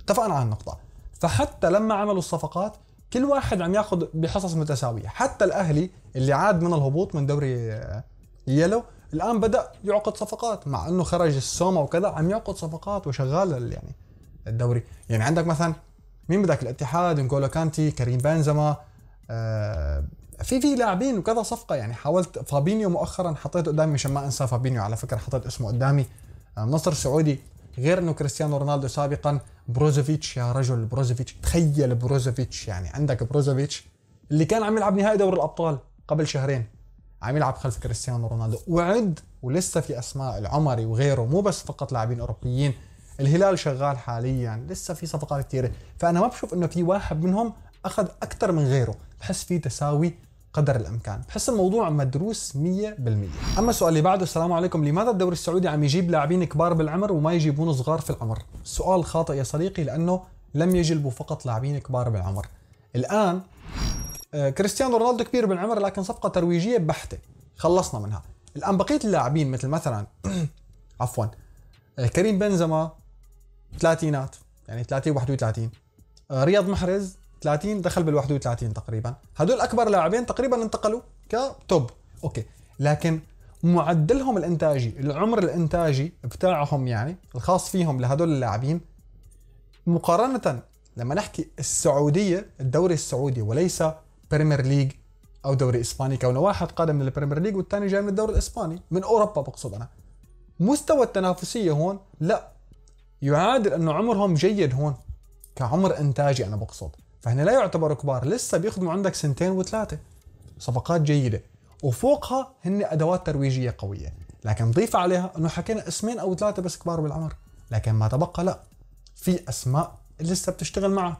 اتفقنا على النقطه فحتى لما عملوا الصفقات كل واحد عم ياخذ بحصص متساويه حتى الاهلي اللي عاد من الهبوط من دوري آه، يلو الان بدا يعقد صفقات مع انه خرج السوما وكذا عم يعقد صفقات وشغال يعني الدوري يعني عندك مثلا مين بدك الاتحاد نكولو كانتي كريم بنزما آه، في في لاعبين وكذا صفقه يعني حاولت فابينيو مؤخرا حطيته قدامي مشان ما انسى فابينيو على فكره حطيت اسمه قدامي نصر آه، سعودي غير انه كريستيانو رونالدو سابقا بروزوفيتش يا رجل بروزوفيتش تخيل بروزوفيتش يعني عندك بروزوفيتش اللي كان عم يلعب نهائي دوري الابطال قبل شهرين عم يلعب خلف كريستيانو رونالدو وعد ولسه في اسماء العمري وغيره مو بس فقط لاعبين اوروبيين الهلال شغال حاليا لسه في صفقات كثيره فانا ما بشوف انه في واحد منهم اخذ اكثر من غيره بحس في تساوي قدر الامكان بحس الموضوع مدروس 100% اما السؤال اللي بعده السلام عليكم لماذا الدوري السعودي عم يجيب لاعبين كبار بالعمر وما يجيبون صغار في العمر سؤال خاطئ يا صديقي لانه لم يجلبوا فقط لاعبين كبار بالعمر الان آه، كريستيانو رونالدو كبير بالعمر لكن صفقه ترويجيه بحته خلصنا منها الان بقيه اللاعبين مثل مثلا عفوا آه، كريم بنزما ثلاثينات يعني 30 31 آه، رياض محرز 30 دخل بال 31 تقريبا هدول اكبر لاعبين تقريبا انتقلوا كتوب اوكي لكن معدلهم الانتاجي العمر الانتاجي بتاعهم يعني الخاص فيهم لهدول اللاعبين مقارنه لما نحكي السعوديه الدوري السعودي وليس بريمير ليج او دوري اسباني كونه واحد قادم من البريمير ليج والثاني جاي من الدوري الاسباني من اوروبا بقصد انا مستوى التنافسيه هون لا يعادل انه عمرهم جيد هون كعمر انتاجي انا بقصد فهنا لا يعتبروا كبار لسه بيخدموا عندك سنتين وثلاثه صفقات جيده وفوقها هن ادوات ترويجيه قويه لكن ضيف عليها انه حكينا اسمين او ثلاثه بس كبار بالعمر لكن ما تبقى لا في اسماء لسه بتشتغل معك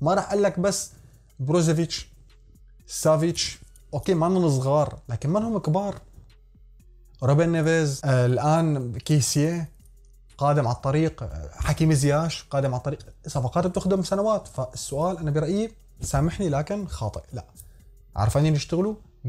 ما راح اقول لك بس بروزيفيتش سافيتش اوكي ما منهم صغار لكن ما هم كبار روبن نيفيز آه الان كيسيه قادم على الطريق حكيم زياش قادم على الطريق صفقات بتخدم سنوات فالسؤال انا برايي سامحني لكن خاطئ لا عرفانين يشتغلوا 100%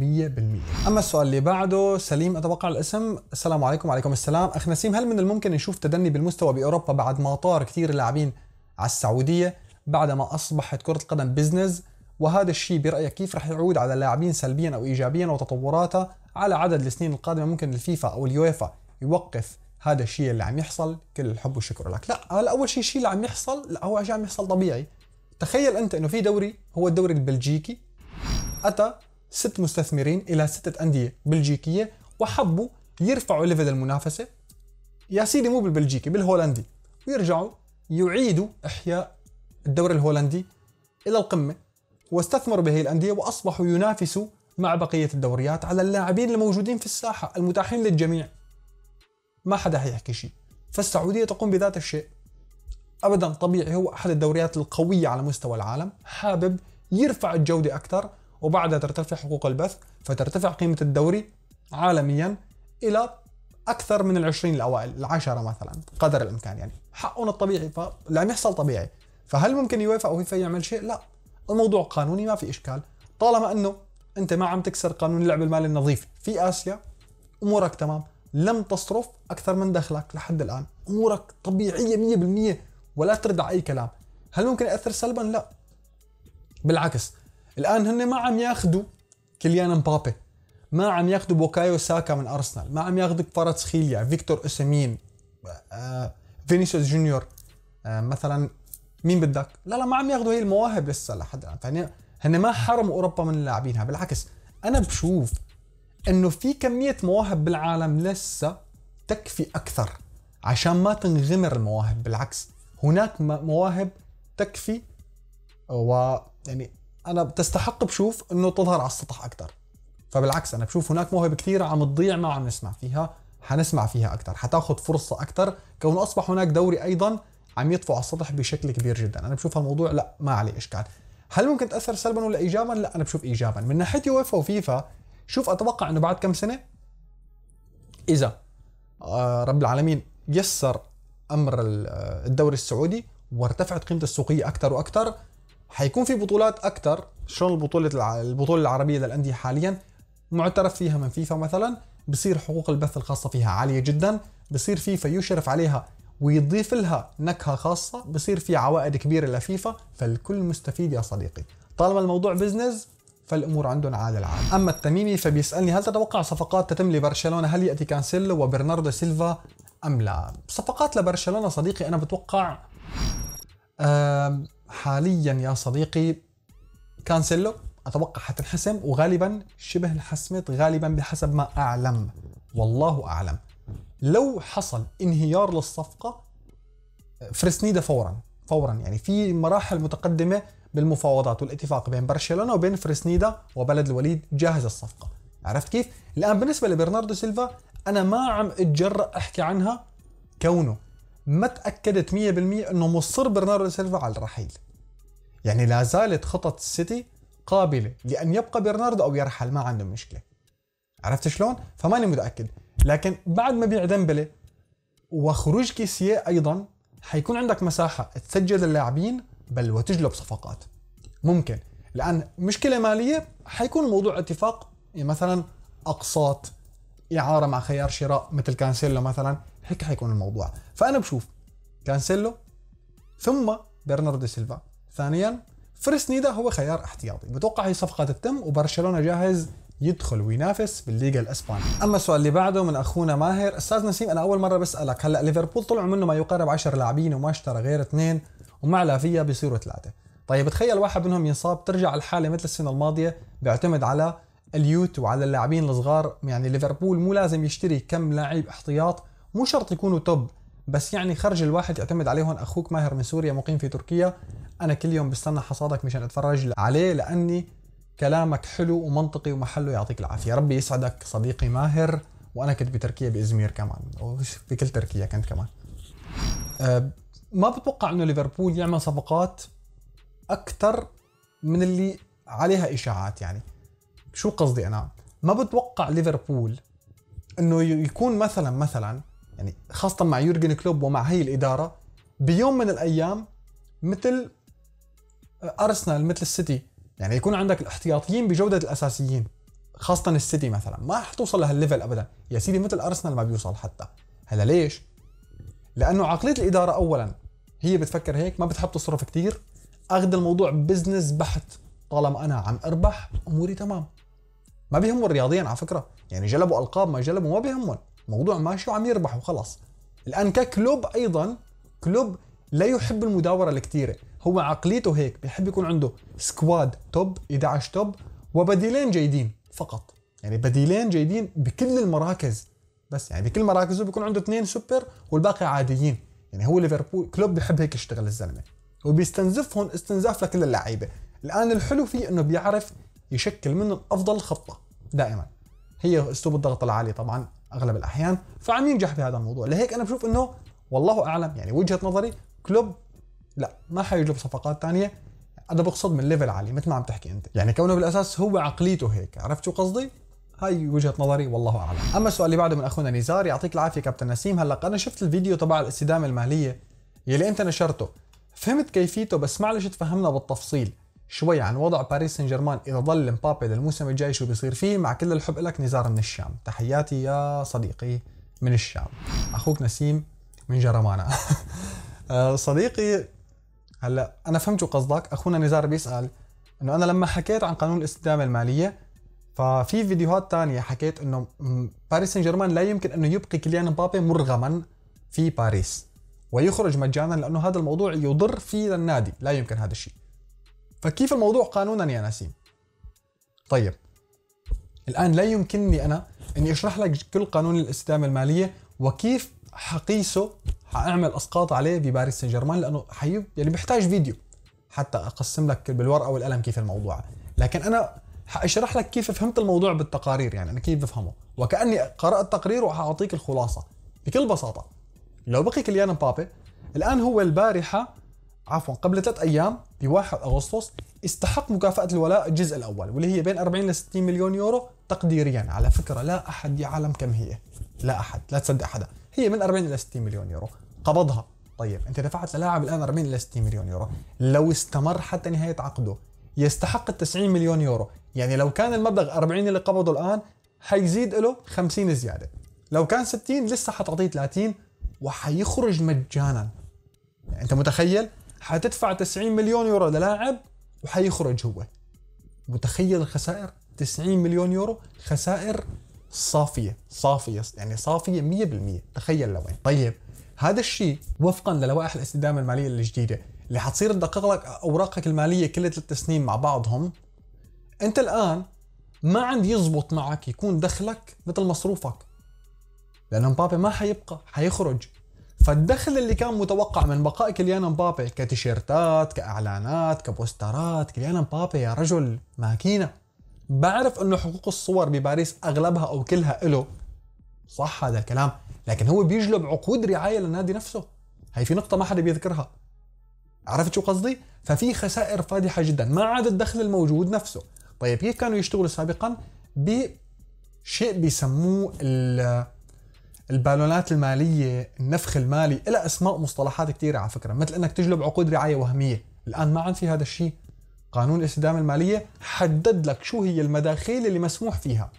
اما السؤال اللي بعده سليم اتوقع الاسم السلام عليكم وعليكم السلام اخ نسيم هل من الممكن نشوف تدني بالمستوى باوروبا بعد ما طار كثير اللاعبين على السعوديه بعد ما اصبحت كره القدم بزنس وهذا الشيء برايك كيف راح يعود على اللاعبين سلبيا او ايجابيا وتطوراته على عدد السنين القادمه ممكن الفيفا او اليويفا يوقف هذا الشيء اللي عم يحصل كل الحب والشكر لك لا هلا اول شيء الشيء اللي عم يحصل لا هو شيء عم يحصل طبيعي تخيل انت انه في دوري هو الدوري البلجيكي اتى ست مستثمرين الى ستة انديه بلجيكيه وحبوا يرفعوا ليفل المنافسه يا سيدي مو بالبلجيكي بالهولندي ويرجعوا يعيدوا احياء الدوري الهولندي الى القمه واستثمروا بهي الانديه واصبحوا ينافسوا مع بقيه الدوريات على اللاعبين الموجودين في الساحه المتاحين للجميع ما حدا حيحكي شيء فالسعودية تقوم بذات الشيء ابدا طبيعي هو احد الدوريات القويه على مستوى العالم حابب يرفع الجوده اكثر وبعدها ترتفع حقوق البث فترتفع قيمه الدوري عالميا الى اكثر من العشرين الاوائل العشره مثلا قدر الامكان يعني حقهم الطبيعي فاللي عم يحصل طبيعي فهل ممكن يوافق او فيفا يعمل شيء لا الموضوع قانوني ما في اشكال طالما انه انت ما عم تكسر قانون اللعب المالي النظيف في اسيا امورك تمام لم تصرف أكثر من دخلك لحد الآن أمورك طبيعية 100% ولا ترد على أي كلام هل ممكن يأثر سلبا؟ لا بالعكس الآن هن ما عم ياخذوا كليان مبابي ما عم ياخذوا بوكايو ساكا من أرسنال ما عم ياخذوا كفارة خيليا فيكتور أوسيمين آه، فينيسيوس جونيور آه، مثلا مين بدك لا لا ما عم ياخذوا هي المواهب لسه لحد الآن فهني هن ما حرموا أوروبا من لاعبينها بالعكس أنا بشوف انه في كميه مواهب بالعالم لسه تكفي اكثر عشان ما تنغمر المواهب بالعكس هناك مواهب تكفي ويعني انا تستحق بشوف انه تظهر على السطح اكثر فبالعكس انا بشوف هناك مواهب كثيره عم تضيع ما عم نسمع فيها حنسمع فيها اكثر حتاخذ فرصه اكثر كونه اصبح هناك دوري ايضا عم يطفو على السطح بشكل كبير جدا انا بشوف هالموضوع لا ما عليه اشكال هل ممكن تاثر سلبا ولا ايجابا لا انا بشوف ايجابا من ناحيه يوفا وفيفا شوف اتوقع انه بعد كم سنه اذا آه، رب العالمين يسر امر آه، الدوري السعودي وارتفعت قيمته السوقيه اكثر واكثر حيكون في بطولات اكثر شلون البطوله البطوله العربيه للانديه حاليا معترف فيها من فيفا مثلا بصير حقوق البث الخاصه فيها عاليه جدا بصير فيفا يشرف عليها ويضيف لها نكهه خاصه بصير في عوائد كبيره لفيفا فالكل مستفيد يا صديقي طالما الموضوع بزنس فالامور عندهم عاد العام اما التميمي فبيسالني هل تتوقع صفقات تتم لبرشلونه هل ياتي كانسيلو وبرناردو سيلفا ام لا صفقات لبرشلونه صديقي انا بتوقع حاليا يا صديقي كانسيلو اتوقع حتنحسم وغالبا شبه انحسمت غالبا بحسب ما اعلم والله اعلم لو حصل انهيار للصفقه آه، فرسنيدا فورا فورا يعني في مراحل متقدمه بالمفاوضات والاتفاق بين برشلونه وبين فرسنيدا وبلد الوليد جاهز الصفقه عرفت كيف الان بالنسبه لبرناردو سيلفا انا ما عم اتجرأ احكي عنها كونه ما تاكدت 100% انه مصر برناردو سيلفا على الرحيل يعني لا زالت خطط السيتي قابله لان يبقى برناردو او يرحل ما عنده مشكله عرفت شلون فماني متاكد لكن بعد ما بيع ديمبلي وخروج كيسيه ايضا حيكون عندك مساحه تسجل اللاعبين بل وتجلب صفقات ممكن الآن مشكلة مالية حيكون الموضوع اتفاق يعني مثلا أقساط إعارة مع خيار شراء مثل كانسيلو مثلا هيك حيكون الموضوع فأنا بشوف كانسيلو ثم برناردو سيلفا ثانيا فرس نيدا هو خيار احتياطي بتوقع هي صفقة تتم وبرشلونة جاهز يدخل وينافس بالليغا الاسبانيه اما السؤال اللي بعده من اخونا ماهر استاذ نسيم انا اول مره بسالك هلا ليفربول طلعوا منه ما يقارب 10 لاعبين وما اشترى غير اثنين ومع العافيه بيصيروا ثلاثه طيب تخيل واحد منهم ينصاب ترجع الحاله مثل السنه الماضيه بيعتمد على اليوت وعلى اللاعبين الصغار يعني ليفربول مو لازم يشتري كم لاعب احتياط مو شرط يكونوا توب بس يعني خرج الواحد يعتمد عليهم اخوك ماهر من سوريا مقيم في تركيا انا كل يوم بستنى حصادك مشان اتفرج عليه لاني كلامك حلو ومنطقي ومحله يعطيك العافيه ربي يسعدك صديقي ماهر وانا كنت بتركيا بازمير كمان وفي كل تركيا كنت كمان أه، ما بتوقع انه ليفربول يعمل صفقات اكثر من اللي عليها اشاعات يعني شو قصدي انا ما بتوقع ليفربول انه يكون مثلا مثلا يعني خاصه مع يورجن كلوب ومع هي الاداره بيوم من الايام مثل ارسنال مثل السيتي يعني يكون عندك الاحتياطيين بجوده الاساسيين خاصه السيتي مثلا ما حتوصل لهالليفل ابدا يا سيدي مثل ارسنال ما بيوصل حتى هلا ليش لانه عقليه الاداره اولا هي بتفكر هيك ما بتحب تصرف كثير اخذ الموضوع بزنس بحت طالما انا عم اربح اموري تمام ما بيهمهم رياضيا على فكره يعني جلبوا القاب ما جلبوا ما بيهمهم الموضوع ماشي وعم يربحوا خلاص الان ككلوب ايضا كلوب لا يحب المداوره الكثيره هو عقليته هيك بيحب يكون عنده سكواد توب 11 توب وبديلين جيدين فقط يعني بديلين جيدين بكل المراكز بس يعني بكل مراكزه بيكون عنده اثنين سوبر والباقي عاديين يعني هو ليفربول كلوب بحب هيك يشتغل الزلمه وبيستنزفهم استنزاف لكل اللعيبه الان الحلو فيه انه بيعرف يشكل منهم افضل خطه دائما هي اسلوب الضغط العالي طبعا اغلب الاحيان فعم ينجح بهذا الموضوع لهيك انا بشوف انه والله اعلم يعني وجهه نظري كلوب لا ما حيجلب صفقات ثانيه انا بقصد من ليفل عالي مثل ما عم تحكي انت يعني كونه بالاساس هو عقليته هيك عرفت شو قصدي هاي وجهه نظري والله اعلم اما السؤال اللي بعده من اخونا نزار يعطيك العافيه كابتن نسيم هلا انا شفت الفيديو تبع الاستدامه الماليه يلي انت نشرته فهمت كيفيته بس معلش تفهمنا بالتفصيل شوي عن وضع باريس سان جيرمان اذا ضل مبابي للموسم الجاي شو بيصير فيه مع كل الحب لك نزار من الشام تحياتي يا صديقي من الشام اخوك نسيم من جرمانة آه، صديقي هلا انا فهمت قصدك اخونا نزار بيسال انه انا لما حكيت عن قانون الاستدامه الماليه ففي فيديوهات ثانيه حكيت انه باريس سان جيرمان لا يمكن انه يبقي كيليان مبابي مرغما في باريس ويخرج مجانا لانه هذا الموضوع يضر فيه للنادي لا يمكن هذا الشيء فكيف الموضوع قانونا يا نسيم طيب الان لا يمكنني انا اني اشرح لك كل قانون الاستدامه الماليه وكيف حقيسه حاعمل اسقاط عليه بباريس سان جيرمان لانه حيب يعني بيحتاج فيديو حتى اقسم لك بالورقه والقلم كيف الموضوع لكن انا حاشرح لك كيف فهمت الموضوع بالتقارير يعني انا كيف بفهمه وكاني قرات تقرير وحاعطيك الخلاصه بكل بساطه لو بقي كليان مبابي الان هو البارحه عفوا قبل ثلاث ايام ب 1 اغسطس استحق مكافاه الولاء الجزء الاول واللي هي بين 40 ل 60 مليون يورو تقديريا على فكره لا احد يعلم كم هي لا احد لا تصدق حدا هي من 40 ل 60 مليون يورو قبضها طيب انت دفعت للاعب الان 40 ل 60 مليون يورو لو استمر حتى نهايه عقده يستحق ال 90 مليون يورو يعني لو كان المبلغ 40 اللي قبضه الان حيزيد له 50 زياده لو كان 60 لسه حتعطيه 30 وحيخرج مجانا يعني انت متخيل حتدفع 90 مليون يورو للاعب وحيخرج هو متخيل الخسائر 90 مليون يورو خسائر صافيه صافيه يعني صافيه 100% تخيل لوين طيب هذا الشيء وفقا للوائح الاستدامه الماليه الجديده اللي حتصير تدقق لك اوراقك الماليه كل ثلاث سنين مع بعضهم انت الان ما عند يزبط معك يكون دخلك مثل مصروفك لان مبابي ما حيبقى حيخرج فالدخل اللي كان متوقع من بقاء كليان مبابي كتيشيرتات كاعلانات كبوسترات كليان مبابي يا رجل ماكينه بعرف انه حقوق الصور بباريس اغلبها او كلها إله صح هذا الكلام لكن هو بيجلب عقود رعايه للنادي نفسه هي في نقطه ما حدا بيذكرها عرفت شو قصدي؟ ففي خسائر فادحه جدا ما عاد الدخل الموجود نفسه طيب كيف كانوا يشتغلوا سابقا بشيء بيسموه البالونات الماليه النفخ المالي الى اسماء مصطلحات كثيره على فكره مثل انك تجلب عقود رعايه وهميه الان ما عاد في هذا الشيء قانون الاستدامه الماليه حدد لك شو هي المداخيل اللي مسموح فيها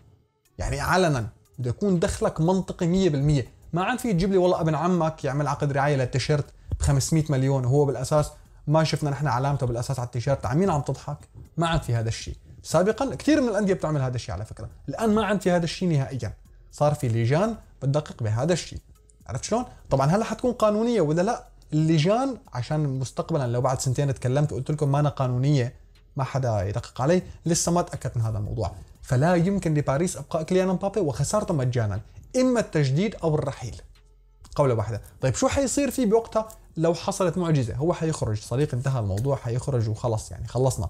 يعني علنا بده يكون دخلك منطقي 100% ما عاد في تجيب لي والله ابن عمك يعمل عقد رعايه للتيشيرت ب 500 مليون وهو بالاساس ما شفنا نحن علامته بالاساس على التيشيرت على طيب، مين عم تضحك ما عاد في هذا الشيء سابقا كثير من الانديه بتعمل هذا الشيء على فكره الان ما عاد في هذا الشيء نهائيا صار في لجان بتدقق بهذا الشيء عرفت شلون طبعا هلا حتكون قانونيه ولا لا اللجان عشان مستقبلا لو بعد سنتين تكلمت وقلت لكم ما أنا قانونيه ما حدا يدقق علي لسه ما تاكدت من هذا الموضوع فلا يمكن لباريس ابقاء كليان مبابي وخسارته مجانا اما التجديد او الرحيل قولة واحدة طيب شو حيصير فيه بوقتها لو حصلت معجزة هو حيخرج صديق انتهى الموضوع حيخرج وخلص يعني خلصنا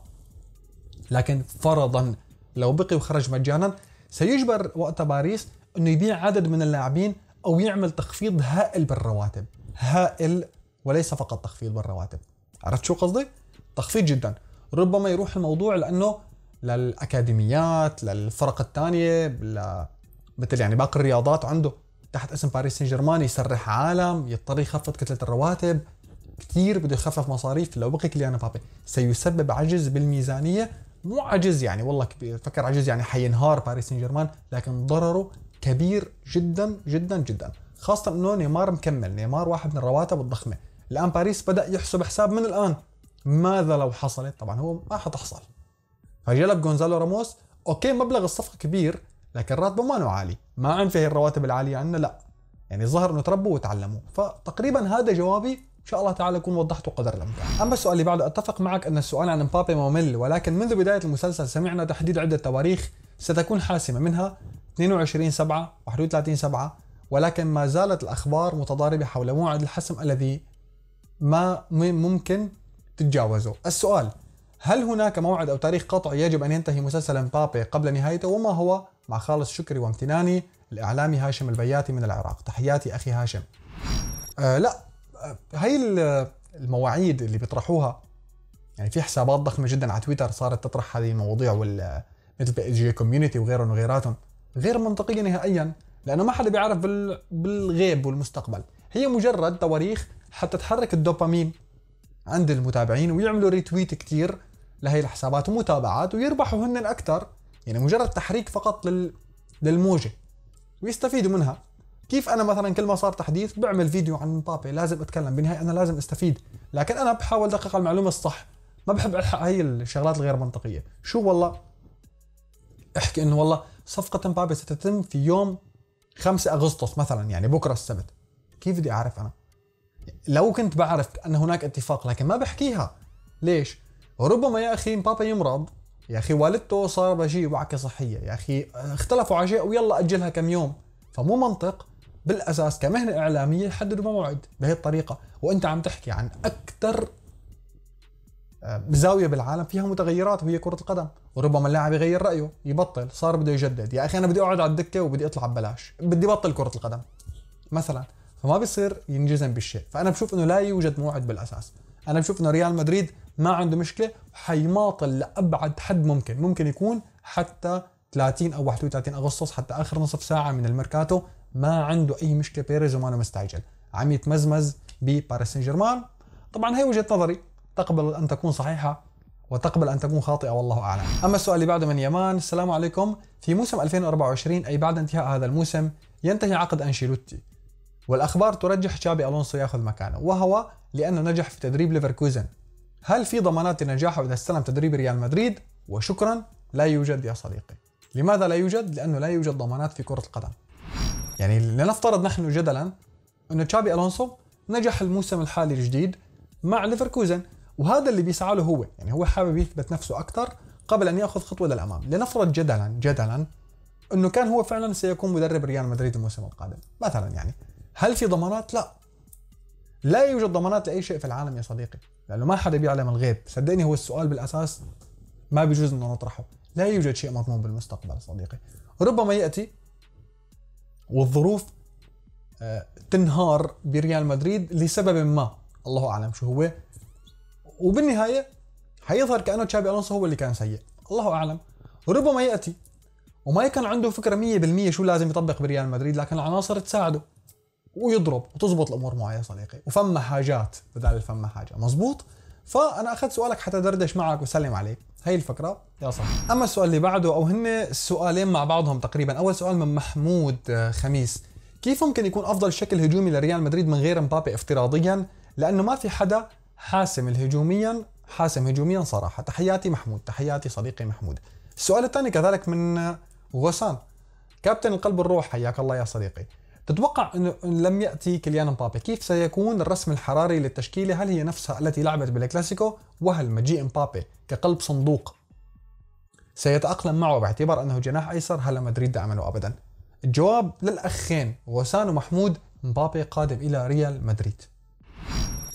لكن فرضا لو بقي وخرج مجانا سيجبر وقتها باريس انه يبيع عدد من اللاعبين او يعمل تخفيض هائل بالرواتب هائل وليس فقط تخفيض بالرواتب عرفت شو قصدي تخفيض جدا ربما يروح الموضوع لانه للاكاديميات للفرق الثانيه مثل يعني باقي الرياضات عنده تحت اسم باريس سان جيرمان يسرح عالم يضطر يخفض كتله الرواتب كثير بده يخفف مصاريف لو بقي كليان مبابي سيسبب عجز بالميزانيه مو عجز يعني والله كبير فكر عجز يعني حينهار باريس سان جيرمان لكن ضرره كبير جدا جدا جدا خاصه انه نيمار مكمل نيمار واحد من الرواتب الضخمه الان باريس بدا يحسب حساب من الان ماذا لو حصلت طبعا هو ما حتحصل فجلب جونزالو راموس اوكي مبلغ الصفقه كبير لكن راتبه ما نوع عالي ما في الرواتب العالية عندنا لا يعني ظهر انه تربوا وتعلموا فتقريبا هذا جوابي ان شاء الله تعالى اكون وضحته قدر الامكان اما السؤال اللي بعده اتفق معك ان السؤال عن مبابي ممل ولكن منذ بدايه المسلسل سمعنا تحديد عده تواريخ ستكون حاسمه منها 22 7 31 7 ولكن ما زالت الاخبار متضاربه حول موعد الحسم الذي ما ممكن تتجاوزه السؤال هل هناك موعد او تاريخ قطعي يجب ان ينتهي مسلسل مبابي قبل نهايته وما هو مع خالص شكري وامتناني الاعلامي هاشم البياتي من العراق تحياتي اخي هاشم آه لا آه، هاي المواعيد اللي بيطرحوها يعني في حسابات ضخمه جدا على تويتر صارت تطرح هذه المواضيع وال مثل جي كوميونتي وغيرهم وغيراتهم غير منطقيه نهائيا لانه ما حدا بيعرف بالغيب والمستقبل هي مجرد تواريخ حتى تحرك الدوبامين عند المتابعين ويعملوا ريتويت كتير لهي الحسابات ومتابعات ويربحوا هن اكثر يعني مجرد تحريك فقط لل... للموجه ويستفيدوا منها كيف انا مثلا كل ما صار تحديث بعمل فيديو عن مبابي لازم اتكلم بالنهايه انا لازم استفيد لكن انا بحاول دقيقة على المعلومه الصح ما بحب الحق هي الشغلات الغير منطقيه شو والله احكي انه والله صفقه مبابي ستتم في يوم 5 اغسطس مثلا يعني بكره السبت كيف بدي اعرف انا لو كنت بعرف ان هناك اتفاق لكن ما بحكيها ليش ربما يا اخي مبابي يمرض يا اخي والدته صار بشيء وعكه صحيه يا اخي اختلفوا على شيء ويلا اجلها كم يوم فمو منطق بالاساس كمهنه اعلاميه يحددوا موعد بهي الطريقه وانت عم تحكي عن اكثر آه، زاويه بالعالم فيها متغيرات وهي كره القدم وربما اللاعب يغير رايه يبطل صار بده يجدد يا اخي انا بدي اقعد على الدكه وبدي اطلع ببلاش بدي بطل كره القدم مثلا فما بيصير ينجزم بالشيء فانا بشوف انه لا يوجد موعد بالاساس انا بشوف انه ريال مدريد ما عنده مشكله حيماطل لابعد حد ممكن ممكن يكون حتى 30 او 31 اغسطس حتى اخر نصف ساعه من الميركاتو ما عنده اي مشكله بيريز وما مستعجل عم يتمزمز بباريس سان جيرمان طبعا هي وجهه نظري تقبل ان تكون صحيحه وتقبل ان تكون خاطئه والله اعلم. اما السؤال اللي بعده من يمان، السلام عليكم، في موسم 2024 اي بعد انتهاء هذا الموسم ينتهي عقد انشيلوتي، والأخبار ترجح تشابي ألونسو ياخذ مكانه وهو لأنه نجح في تدريب ليفركوزن هل في ضمانات لنجاحه إذا استلم تدريب ريال مدريد؟ وشكرا لا يوجد يا صديقي لماذا لا يوجد؟ لأنه لا يوجد ضمانات في كرة القدم يعني لنفترض نحن جدلا انه تشابي ألونسو نجح الموسم الحالي الجديد مع ليفركوزن وهذا اللي بيسعى له هو يعني هو حابب يثبت نفسه أكثر قبل أن يأخذ خطوة للأمام لنفرض جدلا جدلا أنه كان هو فعلا سيكون مدرب ريال مدريد الموسم القادم مثلا يعني هل في ضمانات؟ لا لا يوجد ضمانات لاي شيء في العالم يا صديقي لانه ما حدا بيعلم الغيب صدقني هو السؤال بالاساس ما بيجوز انه نطرحه لا يوجد شيء مضمون بالمستقبل صديقي ربما ياتي والظروف آه، تنهار بريال مدريد لسبب ما الله اعلم شو هو وبالنهايه حيظهر كانه تشابي الونسو هو اللي كان سيء الله اعلم ربما ياتي وما كان عنده فكره 100% شو لازم يطبق بريال مدريد لكن العناصر تساعده ويضرب وتزبط الامور معي يا صديقي وفما حاجات بدل فما حاجه مزبوط فانا اخذت سؤالك حتى دردش معك وسلم عليك هي الفكره يا صاحبي اما السؤال اللي بعده او هن سؤالين مع بعضهم تقريبا اول سؤال من محمود آه، خميس كيف ممكن يكون افضل شكل هجومي لريال مدريد من غير مبابي افتراضيا لانه ما في حدا حاسم الهجوميا حاسم هجوميا صراحه تحياتي محمود تحياتي صديقي محمود السؤال الثاني كذلك من غسان كابتن القلب الروح حياك الله يا صديقي تتوقع انه إن لم ياتي كليان مبابي كيف سيكون الرسم الحراري للتشكيله هل هي نفسها التي لعبت بالكلاسيكو وهل مجيء مبابي كقلب صندوق سيتاقلم معه باعتبار انه جناح ايسر هل مدريد دعمه ابدا الجواب للاخين غسان ومحمود مبابي قادم الى ريال مدريد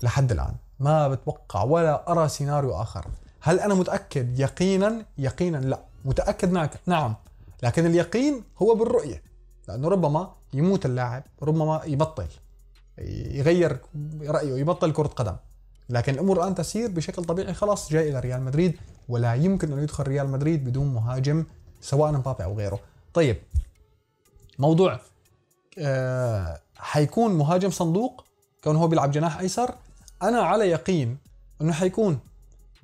لحد الان ما بتوقع ولا ارى سيناريو اخر هل انا متاكد يقينا يقينا لا متاكد معك نعم لكن اليقين هو بالرؤيه لانه ربما يموت اللاعب ربما يبطل يغير رايه يبطل كره قدم لكن الامور الان تسير بشكل طبيعي خلاص جاي الى ريال مدريد ولا يمكن انه يدخل ريال مدريد بدون مهاجم سواء مبابي او غيره طيب موضوع آه حيكون مهاجم صندوق كونه هو بيلعب جناح ايسر انا على يقين انه حيكون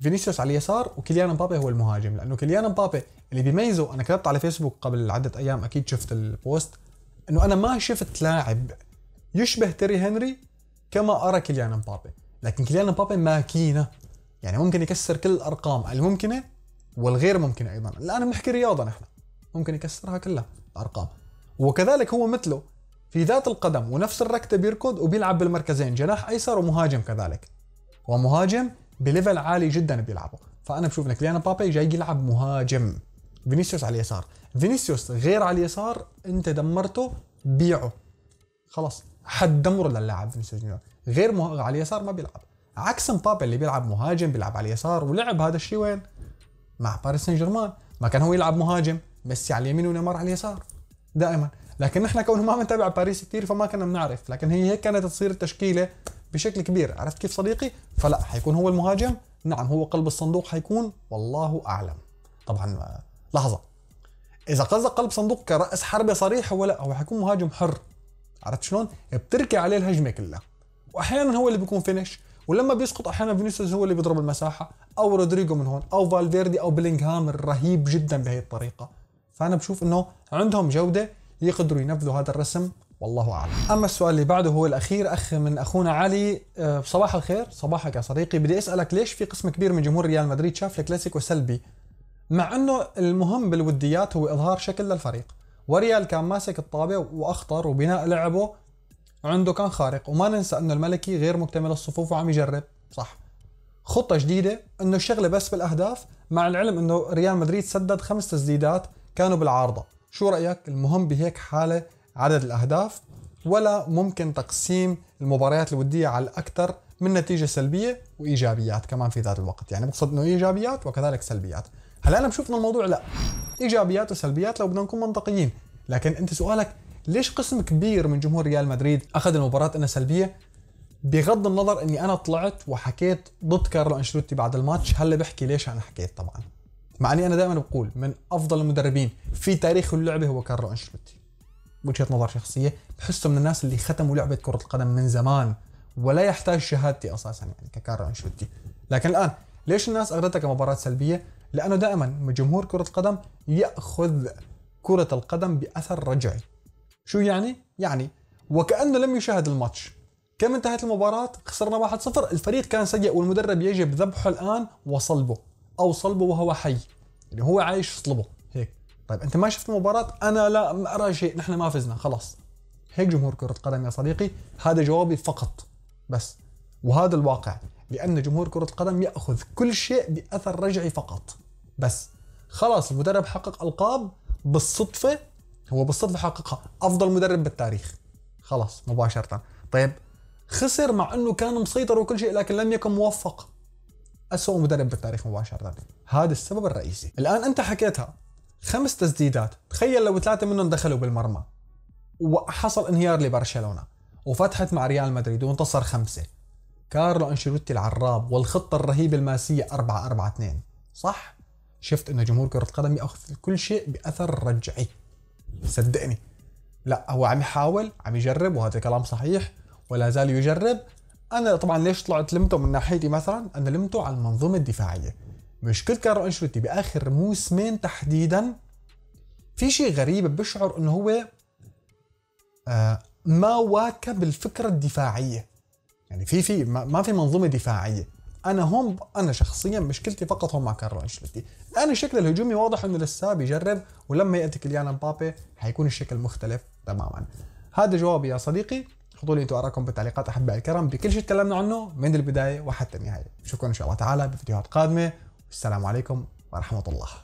فينيسيوس على اليسار وكيليان مبابي هو المهاجم لانه كيليان مبابي اللي بيميزه انا كتبت على فيسبوك قبل عده ايام اكيد شفت البوست انه انا ما شفت لاعب يشبه تيري هنري كما ارى كيليان مبابي لكن كيليان مبابي ماكينه يعني ممكن يكسر كل الارقام الممكنه والغير ممكنه ايضا الان بنحكي رياضه نحن ممكن يكسرها كلها الارقام وكذلك هو مثله في ذات القدم ونفس الركته بيركض وبيلعب بالمركزين جناح ايسر ومهاجم كذلك ومهاجم بليفل عالي جدا بيلعبه فانا بشوف ان كيليان مبابي جاي يلعب مهاجم فينيسيوس على اليسار فينيسيوس غير على اليسار انت دمرته بيعه خلاص دمره للاعب فينيسيوس جونيور غير مه... على اليسار ما بيلعب عكس مبابي اللي بيلعب مهاجم بيلعب على اليسار ولعب هذا الشيء وين مع باريس سان جيرمان ما كان هو يلعب مهاجم ميسي على اليمين ونيمار على اليسار دائما لكن نحن كونه ما بنتابع باريس كثير فما كنا بنعرف لكن هي هيك كانت تصير التشكيله بشكل كبير عرفت كيف صديقي فلا حيكون هو المهاجم نعم هو قلب الصندوق حيكون والله اعلم طبعا آه، لحظه اذا قصدك قلب صندوق كراس حربه صريح هو لا هو حيكون مهاجم حر عرفت شلون بتركي عليه الهجمه كلها واحيانا هو اللي بيكون فينش ولما بيسقط احيانا فينيسيوس هو اللي بيضرب المساحه او رودريجو من هون او فالفيردي او بلينغهام الرهيب جدا بهي الطريقه فانا بشوف انه عندهم جوده يقدروا ينفذوا هذا الرسم والله اعلم. اما السؤال اللي بعده هو الاخير اخ من اخونا علي آه، صباح الخير، صباحك يا صديقي، بدي اسالك ليش في قسم كبير من جمهور ريال مدريد شاف الكلاسيكو سلبي مع انه المهم بالوديات هو اظهار شكل للفريق وريال كان ماسك الطابه واخطر وبناء لعبه عنده كان خارق وما ننسى انه الملكي غير مكتمل الصفوف وعم يجرب صح خطه جديده انه الشغله بس بالاهداف مع العلم انه ريال مدريد سدد خمس تسديدات كانوا بالعارضه شو رايك المهم بهيك حاله عدد الاهداف ولا ممكن تقسيم المباريات الوديه على الاكثر من نتيجه سلبيه وايجابيات كمان في ذات الوقت يعني بقصد انه ايجابيات وكذلك سلبيات هلا انا بشوف انه الموضوع لا ايجابيات وسلبيات لو بدنا نكون منطقيين لكن انت سؤالك ليش قسم كبير من جمهور ريال مدريد اخذ المباراه انها سلبيه بغض النظر اني انا طلعت وحكيت ضد كارلو انشيلوتي بعد الماتش هلا بحكي ليش انا حكيت طبعا مع اني انا دائما بقول من افضل المدربين في تاريخ اللعبه هو كارلو انشيلوتي وجهه نظر شخصيه بحسه من الناس اللي ختموا لعبه كره القدم من زمان ولا يحتاج شهادتي اساسا يعني ككارلو انشيلوتي لكن الان ليش الناس اخذتها كمباراه سلبيه لانه دائما جمهور كره القدم ياخذ كره القدم باثر رجعي شو يعني يعني وكانه لم يشاهد الماتش كم انتهت المباراة؟ خسرنا 1-0 الفريق كان سيء والمدرب يجب ذبحه الآن وصلبه أو صلبه وهو حي يعني هو عايش صلبه هيك طيب أنت ما شفت المباراة أنا لا ما أرى شيء نحن ما فزنا خلاص هيك جمهور كرة القدم يا صديقي هذا جوابي فقط بس وهذا الواقع بأن جمهور كرة القدم يأخذ كل شيء بأثر رجعي فقط بس خلاص المدرب حقق ألقاب بالصدفة هو بالصدفة حققها أفضل مدرب بالتاريخ خلاص مباشرة طيب خسر مع أنه كان مسيطر وكل شيء لكن لم يكن موفق أسوأ مدرب بالتاريخ مباشرة هذا السبب الرئيسي الآن أنت حكيتها خمس تسديدات تخيل لو ثلاثة منهم دخلوا بالمرمى وحصل انهيار لبرشلونة وفتحت مع ريال مدريد وانتصر خمسة كارلو انشيلوتي العراب والخطه الرهيبه الماسيه 4 4 2 صح شفت انه جمهور كره القدم ياخذ كل شيء باثر رجعي صدقني لا هو عم يحاول عم يجرب وهذا كلام صحيح ولا زال يجرب انا طبعا ليش طلعت لمته من ناحيتي مثلا انا لمته على المنظومه الدفاعيه مشكله كارلو انشيلوتي باخر موسمين تحديدا في شيء غريب بشعر انه هو آه ما واكب الفكره الدفاعيه يعني في في ما في منظومه دفاعيه انا هم انا شخصيا مشكلتي فقط هم مع كارلو انشلتي الان الشكل الهجومي واضح انه لسه بيجرب ولما ياتي كيليان مبابي حيكون الشكل مختلف تماما هذا جوابي يا صديقي حطوا لي انتوا اراءكم بالتعليقات احبائي الكرام بكل شيء تكلمنا عنه من البدايه وحتى النهايه نشوفكم ان شاء الله تعالى بفيديوهات قادمه والسلام عليكم ورحمه الله